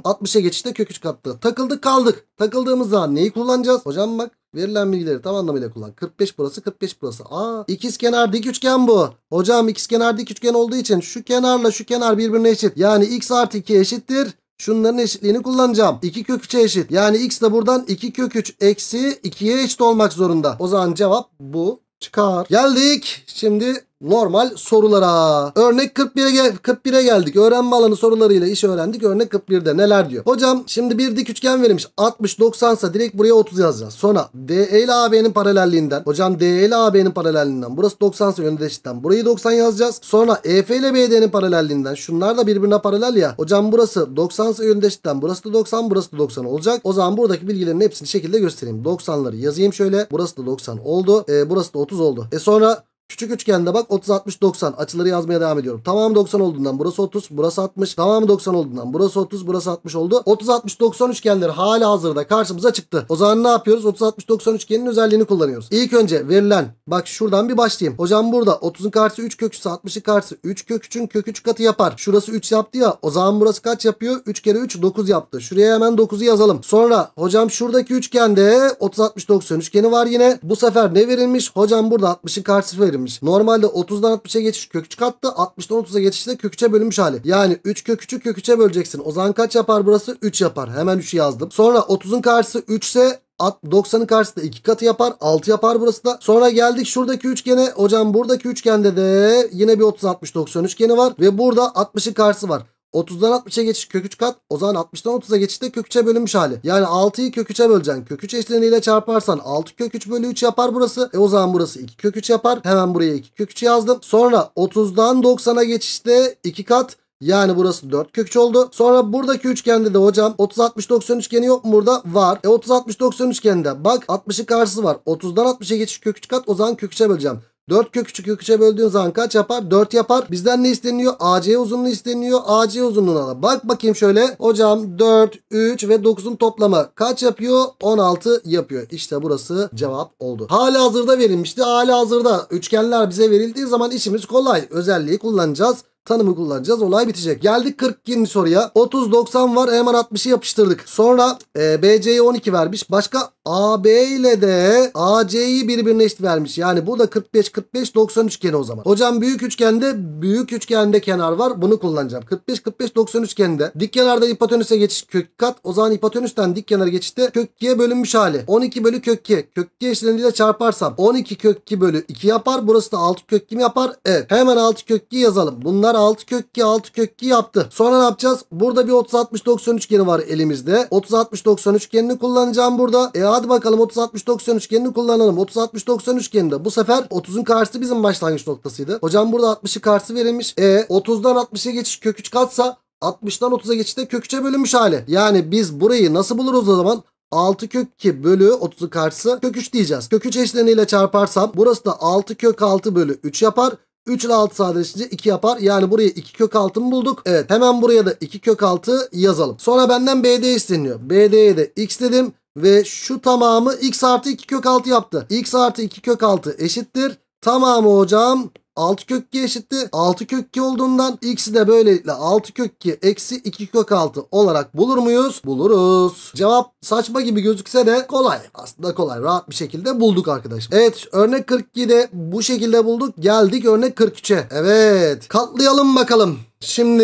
60'a geçişte kök 3 kattı. Takıldık kaldık. Takıldığımız zaman neyi kullanacağız? Hocam bak verilen bilgileri tam anlamıyla kullan. 45 burası 45 burası. Aa ikiz kenar dik üçgen bu. Hocam ikiz kenar dik üçgen olduğu için şu kenarla şu kenar birbirine eşit. Yani x artı 2 eşittir. Şunların eşitliğini kullanacağım. 2 kök 3'e eşit. Yani x de buradan 2 kök 3 eksi 2'ye eşit olmak zorunda. O zaman cevap bu çıkar. Geldik şimdi normal sorulara. Örnek 41'e gel 41'e geldik. Öğrenme alanı sorularıyla iş öğrendik. Örnek 41'de neler diyor? Hocam şimdi bir dik üçgen verilmiş. 60 90 sa direkt buraya 30 yazacağız. Sonra DE ile AB'nin paralelliğinden. Hocam DE ile AB'nin paralelliğinden. Burası 90 yönde yönü eşitten. Burayı 90 yazacağız. Sonra EF ile BD'nin paralelliğinden. Şunlar da birbirine paralel ya. Hocam burası 90 yönde yönü eşitten. Burası da 90, burası da 90 olacak. O zaman buradaki bilgilerin hepsini şekilde göstereyim. 90'ları yazayım şöyle. Burası da 90 oldu. E, burası da 30 oldu. E sonra Küçük üçgende bak 30 60 90 açıları yazmaya devam ediyorum. Tamamı 90 olduğundan burası 30 burası 60 tamamı 90 olduğundan burası 30 burası 60 oldu. 30 60 90 üçgenleri hala hazırda karşımıza çıktı. O zaman ne yapıyoruz? 30 60 90 üçgenin özelliğini kullanıyoruz. İlk önce verilen bak şuradan bir başlayayım. Hocam burada 30'un karşısı 3 kök 60'ın karşısı 3 kök 3'ün kök 3 katı yapar. Şurası 3 yaptı ya o zaman burası kaç yapıyor? 3 kere 3 9 yaptı. Şuraya hemen 9'u yazalım. Sonra hocam şuradaki üçgende 30 60 90 üçgeni var yine. Bu sefer ne verilmiş? Hocam burada 60'ın karşısı verilmiş bölünmüş. Normalde 30'dan 60'a geçiş kök 3 kattı. 60'dan 30'a geçişte kök 3'e bölünmüş hali. Yani 3 kök 3'ü kök 3'e böleceksin. O zaman kaç yapar burası? 3 yapar. Hemen 3'ü yazdım. Sonra 30'un karşısı 3 ise 90'ın karşısında 2 katı yapar. 6 yapar burası da. Sonra geldik şuradaki üçgene. Hocam buradaki üçgende de yine bir 30 60 90 üçgeni var. Ve burada 60'ın karşısı var. 30'dan 60'a geçiş kök 3 kat. O zaman 60'dan 30'a geçişte kök 3'e bölünmüş hali. Yani 6'yı kök 3'e böleceksin. Kök 3 eşleniyle çarparsan 6 kök 3 bölü 3 yapar burası. E o zaman burası 2 kök 3 yapar. Hemen buraya 2 kök 3 yazdım. Sonra 30'dan 90'a geçişte 2 kat. Yani burası 4 kök 3 oldu. Sonra buradaki üçgende de hocam 30 60 90 üçgeni yok mu burada? Var. E 30 60 90 üçgende bak 60'ın karşısı var. 30'dan 60'a geçiş kök 3 kat. O zaman kök 3'e böleceğim. 4 kök küçük kök 3'e böldüğün zaman kaç yapar? 4 yapar. Bizden ne isteniyor? AC uzunluğu isteniyor. AC uzunluğuna da bak bakayım şöyle. Hocam 4, 3 ve 9'un toplamı kaç yapıyor? 16 yapıyor. İşte burası cevap oldu. Hala hazırda verilmişti. Hala hazırda üçgenler bize verildiği zaman işimiz kolay. Özelliği kullanacağız tanımı kullanacağız. Olay bitecek. Geldik 42. soruya. 30-90 var. Hemen 60'ı yapıştırdık. Sonra e, BC'ye 12 vermiş. Başka AB ile de AC'yi birbirine eşit vermiş. Yani bu da 45-45-90 üçgeni o zaman. Hocam büyük üçgende büyük üçgende kenar var. Bunu kullanacağım. 45-45-90 üçgende dik kenarda hipotenüse geçiş kök kat. O zaman hipotenüsten dik kenara geçişte kök 2'ye bölünmüş hali. 12 bölü kök 2. Kök 2 eşleniyle çarparsam 12 kök 2 bölü 2 yapar. Burası da 6 kök 2 yapar? Evet. Hemen 6 kök 2 yazalım. Bunlar 6 kök 2 6 kök 2 yaptı. Sonra ne yapacağız? Burada bir 30 60 90 üçgeni var elimizde. 30 60 90 üçgenini kullanacağım burada. E hadi bakalım 30 60 90 üçgenini kullanalım. 30 60 90 üçgeninde bu sefer 30'un karşısı bizim başlangıç noktasıydı. Hocam burada 60'ı karşısı verilmiş. E 30'dan 60'a geçiş kök 3 katsa 60'dan 30'a geçişte kök 3'e bölünmüş hali. Yani biz burayı nasıl buluruz o zaman? 6 kök 2 bölü 30'un karşısı kök 3 diyeceğiz. Kök 3 eşleniyle çarparsam burası da 6 kök 6 bölü 3 yapar. 3 ile 6 sadeleşince 2 yapar. Yani buraya 2 kök 6 mı bulduk? Evet hemen buraya da 2 kök 6 yazalım. Sonra benden BD isteniyor. BD'ye de x dedim ve şu tamamı x artı 2 kök 6 yaptı. x artı 2 kök 6 eşittir. Tamamı hocam 6 kök k eşittir. 6 kök k olduğundan x'i de böylelikle 6 kök k eksi 2 kök 6 olarak bulur muyuz? Buluruz. Cevap saçma gibi gözükse de kolay. Aslında kolay. Rahat bir şekilde bulduk arkadaşlar. Evet örnek 42'de bu şekilde bulduk. Geldik örnek 43'e. Evet katlayalım bakalım. Şimdi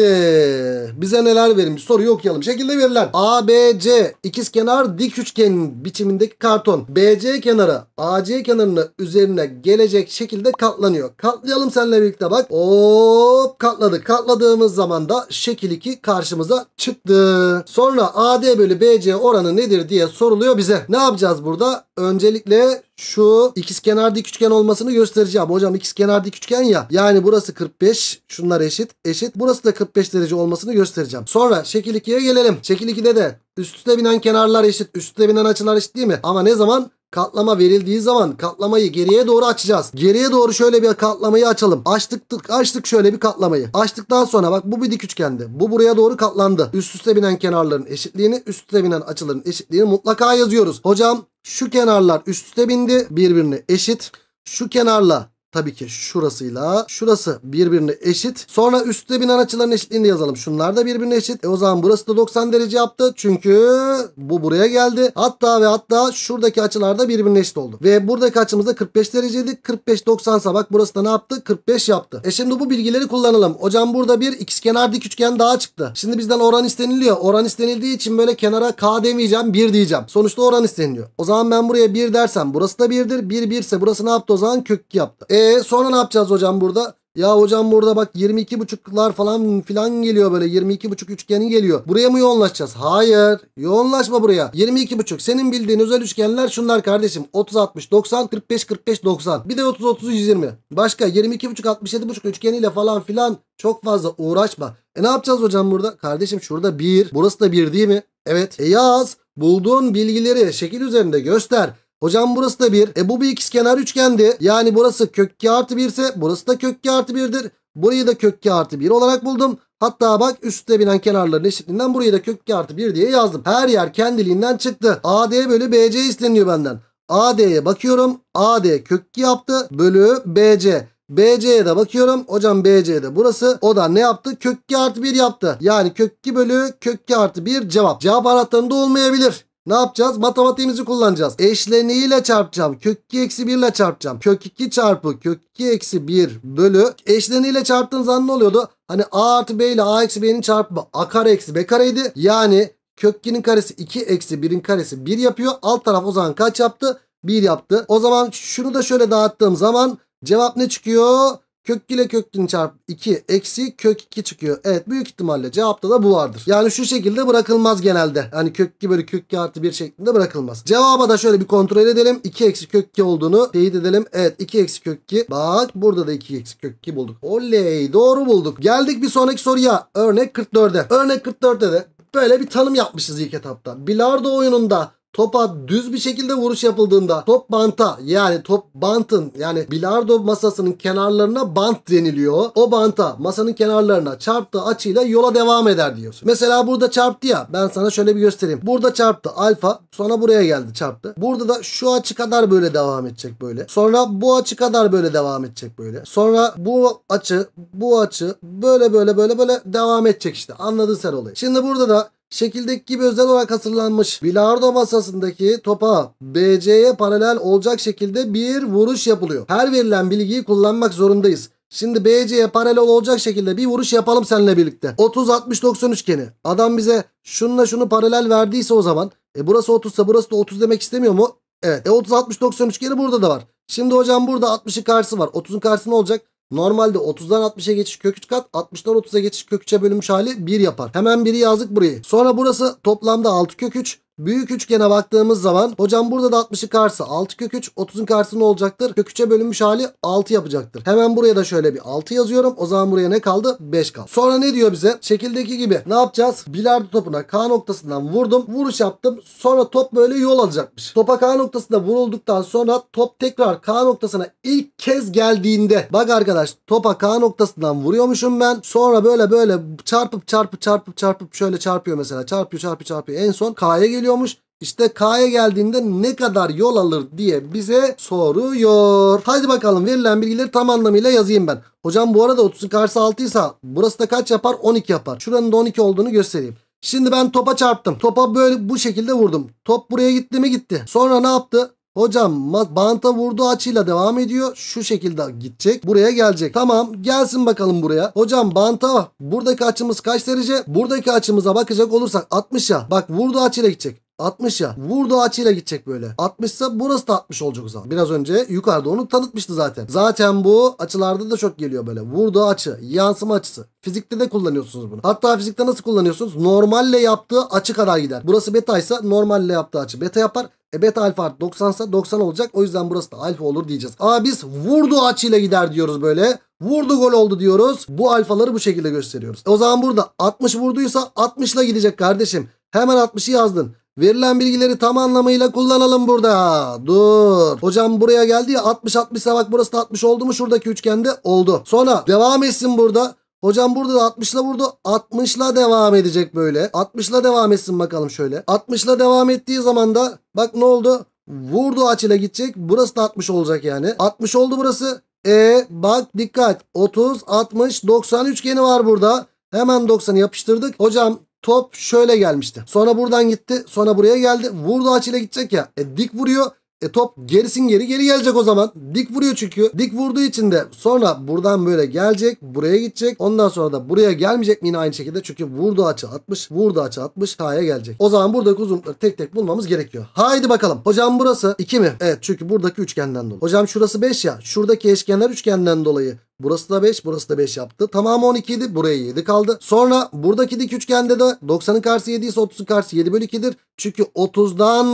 bize neler verilmiş soru yok yalım Şekilde verilen ABC ikizkenar dik üçgen biçimindeki karton BC kenarı AC kenarını üzerine gelecek şekilde katlanıyor. Katlayalım seninle birlikte bak. Hop katladı. Katladığımız zaman da şekil 2 karşımıza çıktı. Sonra AD bölü BC oranı nedir diye soruluyor bize. Ne yapacağız burada? Öncelikle şu ikiz ikizkenar dik üçgen olmasını göstereceğim. Hocam ikiz ikizkenar dik üçgen ya. Yani burası 45. Şunlar eşit. Eşit. Burası da 45 derece olmasını göstereceğim. Sonra şekil 2'ye gelelim. Şekil 2'de de üstüne binen kenarlar eşit. Üstüne binen açılar eşit değil mi? Ama ne zaman? Katlama verildiği zaman katlamayı geriye doğru açacağız. Geriye doğru şöyle bir katlamayı açalım. Açtık tık, açtık şöyle bir katlamayı. Açtıktan sonra bak bu bir dik üçgendi. Bu buraya doğru katlandı. Üst üste binen kenarların eşitliğini, üst üste binen açıların eşitliğini mutlaka yazıyoruz. Hocam şu kenarlar üst üste bindi. Birbirine eşit. Şu kenarla Tabii ki şurasıyla şurası birbirine eşit. Sonra üstte binen açıların eşitliğini de yazalım. Şunlar da birbirine eşit. E o zaman burası da 90 derece yaptı. Çünkü bu buraya geldi. Hatta ve hatta şuradaki açılar da birbirine eşit oldu. Ve buradaki açımız da 45 dereceydi. 45 90 sa bak burası da ne yaptı? 45 yaptı. E şimdi bu bilgileri kullanalım. Hocam burada bir ikizkenar dik üçgen daha çıktı. Şimdi bizden oran isteniliyor. Oran istenildiği için böyle kenara k demeyeceğim 1 diyeceğim. Sonuçta oran isteniliyor. O zaman ben buraya 1 dersem burası da 1'dir. 1 1 ise burası ne yaptı o zaman? Kök 2 yaptı. E e sonra ne yapacağız hocam burada? Ya hocam burada bak 22 buçuklar falan filan geliyor böyle 22 buçuk üçgeni geliyor. Buraya mı yoğunlaşacağız? Hayır. Yoğunlaşma buraya. 22 buçuk senin bildiğin özel üçgenler şunlar kardeşim. 30 60 90 45 45 90. Bir de 30 30 120. Başka 22 buçuk 22.5 67.5 üçgeniyle falan filan çok fazla uğraşma. E ne yapacağız hocam burada? Kardeşim şurada 1. Burası da 1 değil mi? Evet. E yaz. Bulduğun bilgileri şekil üzerinde göster. Hocam burası da 1. E bu bir ikizkenar üçgendi. Yani burası kök 2 artı 1 ise burası da kök 2 artı 1'dir. Burayı da kök 2 artı 1 olarak buldum. Hatta bak üstte binen kenarların eşitliğinden burayı da kök 2 artı 1 diye yazdım. Her yer kendiliğinden çıktı. AD bölü BC isteniyor benden. AD'ye bakıyorum. AD kök 2 yaptı. Bölü BC. BC'ye de bakıyorum. Hocam BC'de burası. O da ne yaptı? Kök 2 artı 1 yaptı. Yani kök 2 bölü kök 2 artı 1 cevap. Cevap anahtarında olmayabilir. Ne yapacağız? Matematiğimizi kullanacağız. Eşleniğiyle çarpacağım. Kök 2 eksi 1 ile çarpacağım. Kök 2 çarpı kök 2 eksi 1 bölü. Eşleniğiyle çarptığın zaman ne oluyordu? Hani a artı b ile a eksi b'nin çarpımı a kare eksi b kareydi. Yani kök 2'nin karesi 2 eksi 1'in karesi 1 yapıyor. Alt taraf o zaman kaç yaptı? 1 yaptı. O zaman şunu da şöyle dağıttığım zaman cevap ne çıkıyor? Kök 2 ile kök din çarpı 2 eksi kök 2 çıkıyor. Evet büyük ihtimalle cevapta da bu vardır. Yani şu şekilde bırakılmaz genelde. Hani kök 2 bölü kök 2 artı 1 şeklinde bırakılmaz. Cevaba da şöyle bir kontrol edelim. 2 eksi kök 2 olduğunu teyit edelim. Evet 2 eksi kök 2. Bak burada da 2 eksi kök 2 bulduk. Oley doğru bulduk. Geldik bir sonraki soruya. Örnek 44'e. Örnek 44'te de böyle bir tanım yapmışız ilk etapta. Bilardo oyununda topa düz bir şekilde vuruş yapıldığında top banta yani top bantın yani bilardo masasının kenarlarına bant deniliyor. O banta masanın kenarlarına çarptığı açıyla yola devam eder diyorsun. Mesela burada çarptı ya ben sana şöyle bir göstereyim. Burada çarptı alfa sonra buraya geldi çarptı. Burada da şu açı kadar böyle devam edecek böyle. Sonra bu açı kadar böyle devam edecek böyle. Sonra bu açı bu açı böyle böyle böyle böyle devam edecek işte anladın sen olayı. Şimdi burada da şekildeki gibi özel olarak hasırlanmış bilardo masasındaki topa BC'ye paralel olacak şekilde bir vuruş yapılıyor. Her verilen bilgiyi kullanmak zorundayız. Şimdi BC'ye paralel olacak şekilde bir vuruş yapalım seninle birlikte. 30 60 90 üçgeni. Adam bize şununla şunu paralel verdiyse o zaman e burası 30 ise burası da 30 demek istemiyor mu? Evet. E 30 60 90 üçgeni burada da var. Şimdi hocam burada 60'ın karşısı var. 30'un karşısı ne olacak? Normalde 30'dan 60'a geçiş kök 3 kat 60'dan 30'a geçiş kök 3'e bölünmüş hali 1 yapar. Hemen 1'i yazdık burayı. Sonra burası toplamda 6 kök 3. Büyük üçgene baktığımız zaman hocam burada da 60'ı karşı 6 kök 3 30'un karşısı olacaktır? Kök 3'e bölünmüş hali 6 yapacaktır. Hemen buraya da şöyle bir 6 yazıyorum. O zaman buraya ne kaldı? 5 kaldı. Sonra ne diyor bize? Şekildeki gibi ne yapacağız? Bilardo topuna K noktasından vurdum. Vuruş yaptım. Sonra top böyle yol alacakmış. Topa K noktasında vurulduktan sonra top tekrar K noktasına ilk kez geldiğinde bak arkadaş topa K noktasından vuruyormuşum ben. Sonra böyle böyle çarpıp çarpıp çarpıp çarpıp şöyle çarpıyor mesela. Çarpıyor çarpıyor çarpıyor. En son K'ya geliyor geliyormuş. İşte K'ya geldiğinde ne kadar yol alır diye bize soruyor. Hadi bakalım verilen bilgileri tam anlamıyla yazayım ben. Hocam bu arada 30'un karşısı 6 ise burası da kaç yapar? 12 yapar. Şuranın da 12 olduğunu göstereyim. Şimdi ben topa çarptım. Topa böyle bu şekilde vurdum. Top buraya gitti mi gitti. Sonra ne yaptı? Hocam banta vurduğu açıyla devam ediyor. Şu şekilde gidecek. Buraya gelecek. Tamam gelsin bakalım buraya. Hocam banta buradaki açımız kaç derece? Buradaki açımıza bakacak olursak 60 ya. Bak vurduğu açıyla gidecek. 60 ya. Vurduğu açıyla gidecek böyle. 60 ise burası da 60 olacak o zaman. Biraz önce yukarıda onu tanıtmıştı zaten. Zaten bu açılarda da çok geliyor böyle. Vurduğu açı, yansıma açısı. Fizikte de kullanıyorsunuz bunu. Hatta fizikte nasıl kullanıyorsunuz? Normalle yaptığı açı kadar gider. Burası beta ise normalle yaptığı açı beta yapar. E beta alfa artı 90 ise 90 olacak. O yüzden burası da alfa olur diyeceğiz. Aa biz vurdu açıyla gider diyoruz böyle. Vurdu gol oldu diyoruz. Bu alfaları bu şekilde gösteriyoruz. E o zaman burada 60 vurduysa 60 ile gidecek kardeşim. Hemen 60'ı yazdın. Verilen bilgileri tam anlamıyla kullanalım burada. Dur. Hocam buraya geldi ya 60 60 bak burası da 60 oldu mu şuradaki üçgende? Oldu. Sonra devam etsin burada. Hocam burada da 60'la vurdu. 60'la devam edecek böyle. 60'la devam etsin bakalım şöyle. 60'la devam ettiği zaman da bak ne oldu? Vurdu açıyla gidecek. Burası da 60 olacak yani. 60 oldu burası. E bak dikkat. 30, 60, 90 üçgeni var burada. Hemen 90'ı yapıştırdık. Hocam top şöyle gelmişti. Sonra buradan gitti. Sonra buraya geldi. Vurdu açıyla gidecek ya. E dik vuruyor. E top gerisin geri geri gelecek o zaman. Dik vuruyor çünkü. Dik vurduğu için de sonra buradan böyle gelecek. Buraya gidecek. Ondan sonra da buraya gelmeyecek mi yine aynı şekilde. Çünkü vurdu açı 60. Vurduğu açı 60. K'ya gelecek. O zaman buradaki uzunlukları tek tek bulmamız gerekiyor. Haydi bakalım. Hocam burası 2 mi? Evet çünkü buradaki üçgenden dolayı. Hocam şurası 5 ya. Şuradaki eşkenler üçgenden dolayı. Burası da 5 burası da 5 yaptı. Tamamı 12 idi buraya 7 kaldı. Sonra buradaki dik üçgende de 90'ın karşısı 7 ise 30'un karşısı 7 bölü 2'dir. Çünkü 30'dan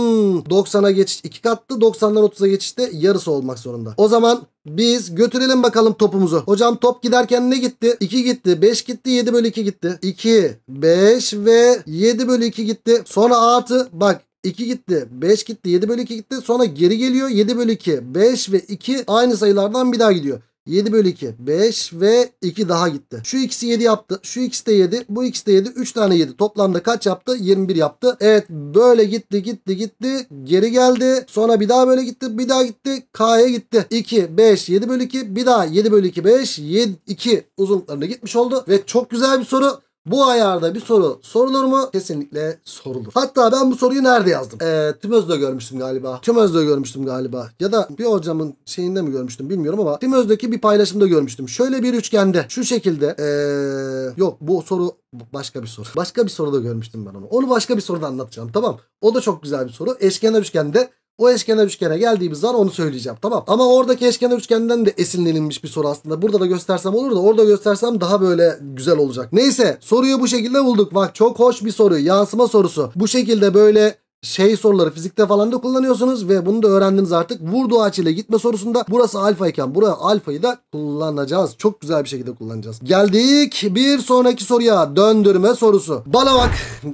90'a geçiş 2 kattı 90'dan 30'a geçişte yarısı olmak zorunda. O zaman biz götürelim bakalım topumuzu. Hocam top giderken ne gitti? 2 gitti, 5 gitti, 7 bölü 2 gitti. 2, 5 ve 7 bölü 2 gitti. Sonra artı bak 2 gitti 5 gitti 7 bölü 2 gitti sonra geri geliyor 7 bölü 2 5 ve 2 aynı sayılardan bir daha gidiyor. 7 bölü 2. 5 ve 2 daha gitti. Şu ikisi 7 yaptı. Şu ikisi de 7. Bu ikisi de 7. 3 tane 7. Toplamda kaç yaptı? 21 yaptı. Evet böyle gitti gitti gitti. Geri geldi. Sonra bir daha böyle gitti. Bir daha gitti. K'ya gitti. 2, 5, 7 bölü 2. Bir daha 7 bölü 2, 5, 7, 2 uzunluklarına gitmiş oldu. Ve çok güzel bir soru. Bu ayarda bir soru sorulur mu? Kesinlikle sorulur. Hatta ben bu soruyu nerede yazdım? Ee, Timöz'de görmüştüm galiba. Timöz'de görmüştüm galiba. Ya da bir hocamın şeyinde mi görmüştüm bilmiyorum ama Timöz'deki bir paylaşımda görmüştüm. Şöyle bir üçgende şu şekilde ee, yok bu soru başka bir soru. Başka bir soruda görmüştüm ben onu. Onu başka bir soruda anlatacağım tamam. O da çok güzel bir soru. Eşkenar üçgende o eşkenar üçgene geldiğimiz zaman onu söyleyeceğim. Tamam. Ama oradaki eşkenar üçgenden de esinlenilmiş bir soru aslında. Burada da göstersem olur da orada göstersem daha böyle güzel olacak. Neyse soruyu bu şekilde bulduk. Bak çok hoş bir soru. Yansıma sorusu. Bu şekilde böyle şey soruları fizikte falan da kullanıyorsunuz ve bunu da öğrendiniz artık. Vurdu açıyla gitme sorusunda burası alfa iken buraya alfayı da kullanacağız. Çok güzel bir şekilde kullanacağız. Geldik bir sonraki soruya. Döndürme sorusu. Bana bak.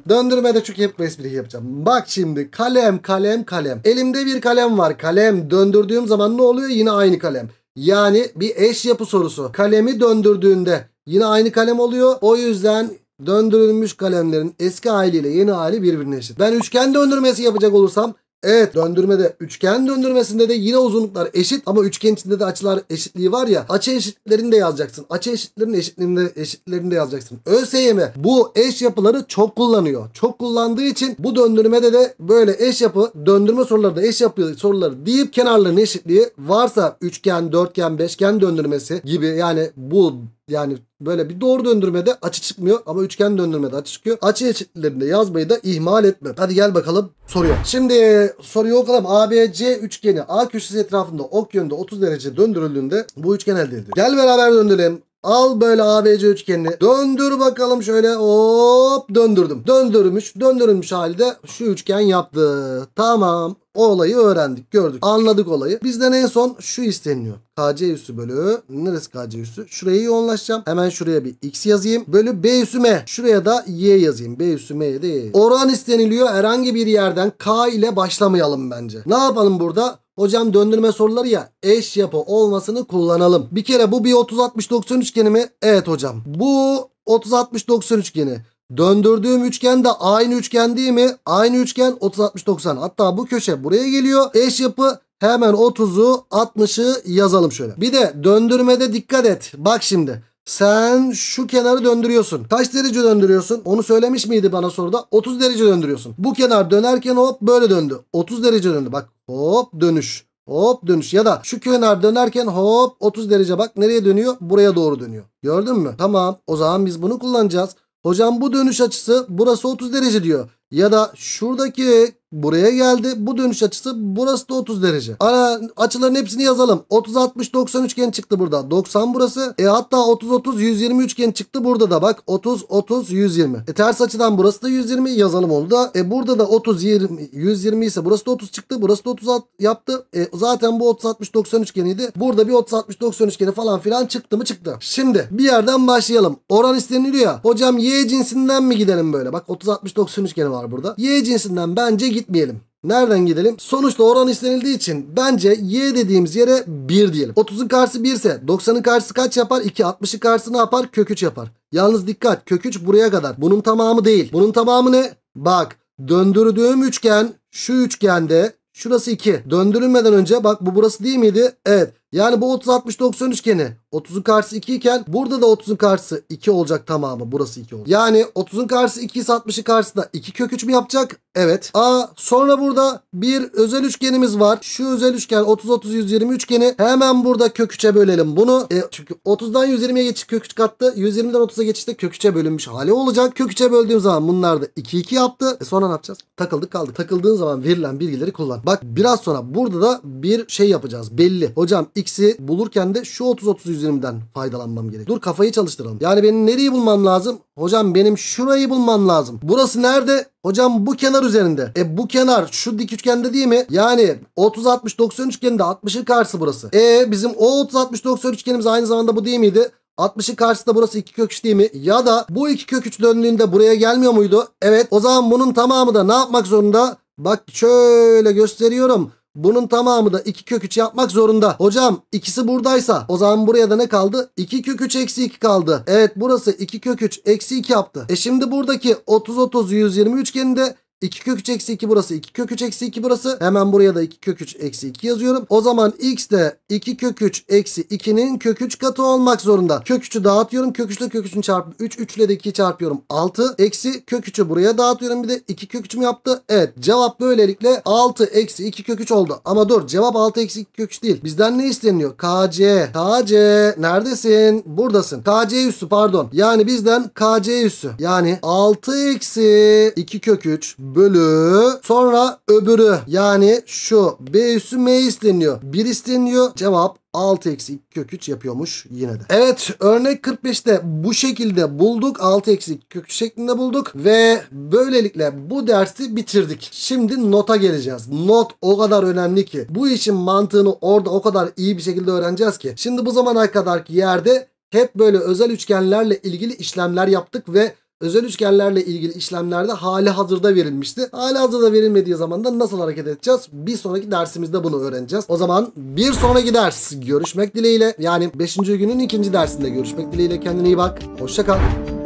döndürme Döndürmede çünkü hep espri yapacağım. Bak şimdi kalem kalem kalem. Elimde bir kalem var. Kalem döndürdüğüm zaman ne oluyor? Yine aynı kalem. Yani bir eş yapı sorusu. Kalemi döndürdüğünde Yine aynı kalem oluyor. O yüzden Döndürülmüş kalemlerin eski haliyle yeni hali birbirine eşit. Ben üçgen döndürmesi yapacak olursam Evet döndürmede üçgen döndürmesinde de yine uzunluklar eşit ama üçgen içinde de açılar eşitliği var ya açı eşitlerini de yazacaksın. Açı eşitlerin eşitliğinde eşitlerini de yazacaksın. ÖSYM bu eş yapıları çok kullanıyor. Çok kullandığı için bu döndürmede de böyle eş yapı döndürme soruları da eş yapı soruları deyip kenarların eşitliği varsa üçgen, dörtgen, beşgen döndürmesi gibi yani bu yani böyle bir doğru döndürmede açı çıkmıyor ama üçgen döndürmede açı çıkıyor. Açı eşitlerinde yazmayı da ihmal etme. Hadi gel bakalım soruya. Şimdi soruyu okuyalım. ABC üçgeni A köşesi etrafında ok yönde 30 derece döndürüldüğünde bu üçgen elde edilir. Gel beraber döndürelim. Al böyle ABC üçgenini. Döndür bakalım şöyle. Hop döndürdüm. Döndürmüş. Döndürülmüş halde şu üçgen yaptı. Tamam. O olayı öğrendik, gördük, anladık olayı. Bizden en son şu isteniyor KC üssü bölü, neresi KC üssü? Şurayı yoğunlaşacağım. Hemen şuraya bir X yazayım. Bölü B üssü M. Şuraya da Y yazayım. B üssü M'ye de Oran isteniliyor. Herhangi bir yerden K ile başlamayalım bence. Ne yapalım burada? Hocam döndürme soruları ya eş yapı olmasını kullanalım. Bir kere bu bir 30-60-90 üçgeni mi? Evet hocam. Bu 30-60-90 üçgeni. Döndürdüğüm üçgen de aynı üçgen değil mi? Aynı üçgen 30-60-90. Hatta bu köşe buraya geliyor. Eş yapı hemen 30'u 60'ı yazalım şöyle. Bir de döndürmede dikkat et. Bak şimdi. Sen şu kenarı döndürüyorsun. Kaç derece döndürüyorsun? Onu söylemiş miydi bana soruda? 30 derece döndürüyorsun. Bu kenar dönerken hop böyle döndü. 30 derece döndü. Bak hop dönüş. Hop dönüş ya da şu kenar dönerken hop 30 derece bak nereye dönüyor? Buraya doğru dönüyor. Gördün mü? Tamam o zaman biz bunu kullanacağız. Hocam bu dönüş açısı burası 30 derece diyor ya da şuradaki buraya geldi. Bu dönüş açısı burası da 30 derece. Ara, açıların hepsini yazalım. 30 60 90 üçgen çıktı burada. 90 burası. E hatta 30 30 120 üçgen çıktı burada da bak. 30 30 120. E ters açıdan burası da 120 yazalım onu da. E burada da 30 20 120 ise burası da 30 çıktı. Burası da 30 yaptı. E zaten bu 30 60 90 üçgeniydi. Burada bir 30 60 90 üçgeni falan filan çıktı mı çıktı. Şimdi bir yerden başlayalım. Oran isteniliyor ya. Hocam y cinsinden mi gidelim böyle? Bak 30 60 90 üçgeni var var burada. Y cinsinden bence gitmeyelim. Nereden gidelim? Sonuçta oran istenildiği için bence y dediğimiz yere 1 diyelim. 30'un karşısı 1 ise 90'ın karşısı kaç yapar? 2. 60'ın karşısı ne yapar? Kök 3 yapar. Yalnız dikkat kök 3 buraya kadar. Bunun tamamı değil. Bunun tamamı ne? Bak döndürdüğüm üçgen şu üçgende şurası 2. Döndürülmeden önce bak bu burası değil miydi? Evet. Yani bu 30 60 90 üçgeni 30'un karşısı 2 iken burada da 30'un karşısı 2 olacak tamamı. Burası 2 olacak. Yani 30'un karşısı 2 ise 60'ın karşısında 2 kök 3 mü yapacak? Evet. Aa sonra burada bir özel üçgenimiz var. Şu özel üçgen 30 30 120 üçgeni hemen burada kök 3'e bölelim bunu. E, çünkü 30'dan 120'ye geçiş kök 3 kattı. 120'den 30'a geçişte kök 3'e bölünmüş hali olacak. Kök 3'e böldüğüm zaman bunlar da 2 2 yaptı. E, sonra ne yapacağız? Takıldık kaldı. Takıldığın zaman verilen bilgileri kullan. Bak biraz sonra burada da bir şey yapacağız. Belli. Hocam x'i bulurken de şu 30-30-120'den faydalanmam gerek. Dur kafayı çalıştıralım. Yani benim nereyi bulmam lazım? Hocam benim şurayı bulmam lazım. Burası nerede? Hocam bu kenar üzerinde. E bu kenar şu dik üçgende değil mi? Yani 30 60 90 üçgeninde 60'ın karşısı burası. E bizim o 30 60 90 üçgenimiz aynı zamanda bu değil miydi? 60'ın karşısında burası 2 kök 3 değil mi? Ya da bu 2 kök 3 döndüğünde buraya gelmiyor muydu? Evet o zaman bunun tamamı da ne yapmak zorunda? Bak şöyle gösteriyorum. Bunun tamamı da 2 kök 3 yapmak zorunda. Hocam ikisi buradaysa o zaman buraya da ne kaldı? 2 kök 3 eksi 2 kaldı. Evet burası 2 kök 3 eksi 2 yaptı. E şimdi buradaki 30 30 120 üçgeninde 2 kök 3 eksi 2 burası 2 kök 3 eksi 2 burası. Hemen buraya da 2 kök 3 eksi 2 yazıyorum. O zaman x de 2 kök 3 eksi 2'nin kök 3 katı olmak zorunda. Kök 3'ü dağıtıyorum. Kök 3 ile kök 3'ün çarpımı 3. 3 ile de 2 çarpıyorum 6. Eksi kök 3'ü buraya dağıtıyorum. Bir de 2 kök 3 mü yaptı? Evet cevap böylelikle 6 eksi 2 kök 3 oldu. Ama dur cevap 6 eksi 2 kök 3 değil. Bizden ne isteniyor? KC. KC neredesin? Buradasın. KC üssü pardon. Yani bizden KC üssü. Yani 6 eksi 2 kök 3 bölü sonra öbürü yani şu B üssü M isteniyor. 1 isteniyor. Cevap 6 eksi 2 kök 3 yapıyormuş yine de. Evet örnek 45'te bu şekilde bulduk. 6 eksi 2 kök 3 şeklinde bulduk. Ve böylelikle bu dersi bitirdik. Şimdi nota geleceğiz. Not o kadar önemli ki. Bu işin mantığını orada o kadar iyi bir şekilde öğreneceğiz ki. Şimdi bu zamana kadarki yerde hep böyle özel üçgenlerle ilgili işlemler yaptık ve özel üçgenlerle ilgili işlemlerde hali hazırda verilmişti. Hali hazırda verilmediği zaman da nasıl hareket edeceğiz? Bir sonraki dersimizde bunu öğreneceğiz. O zaman bir sonraki ders görüşmek dileğiyle yani 5. günün ikinci dersinde görüşmek dileğiyle kendine iyi bak. Hoşça kal.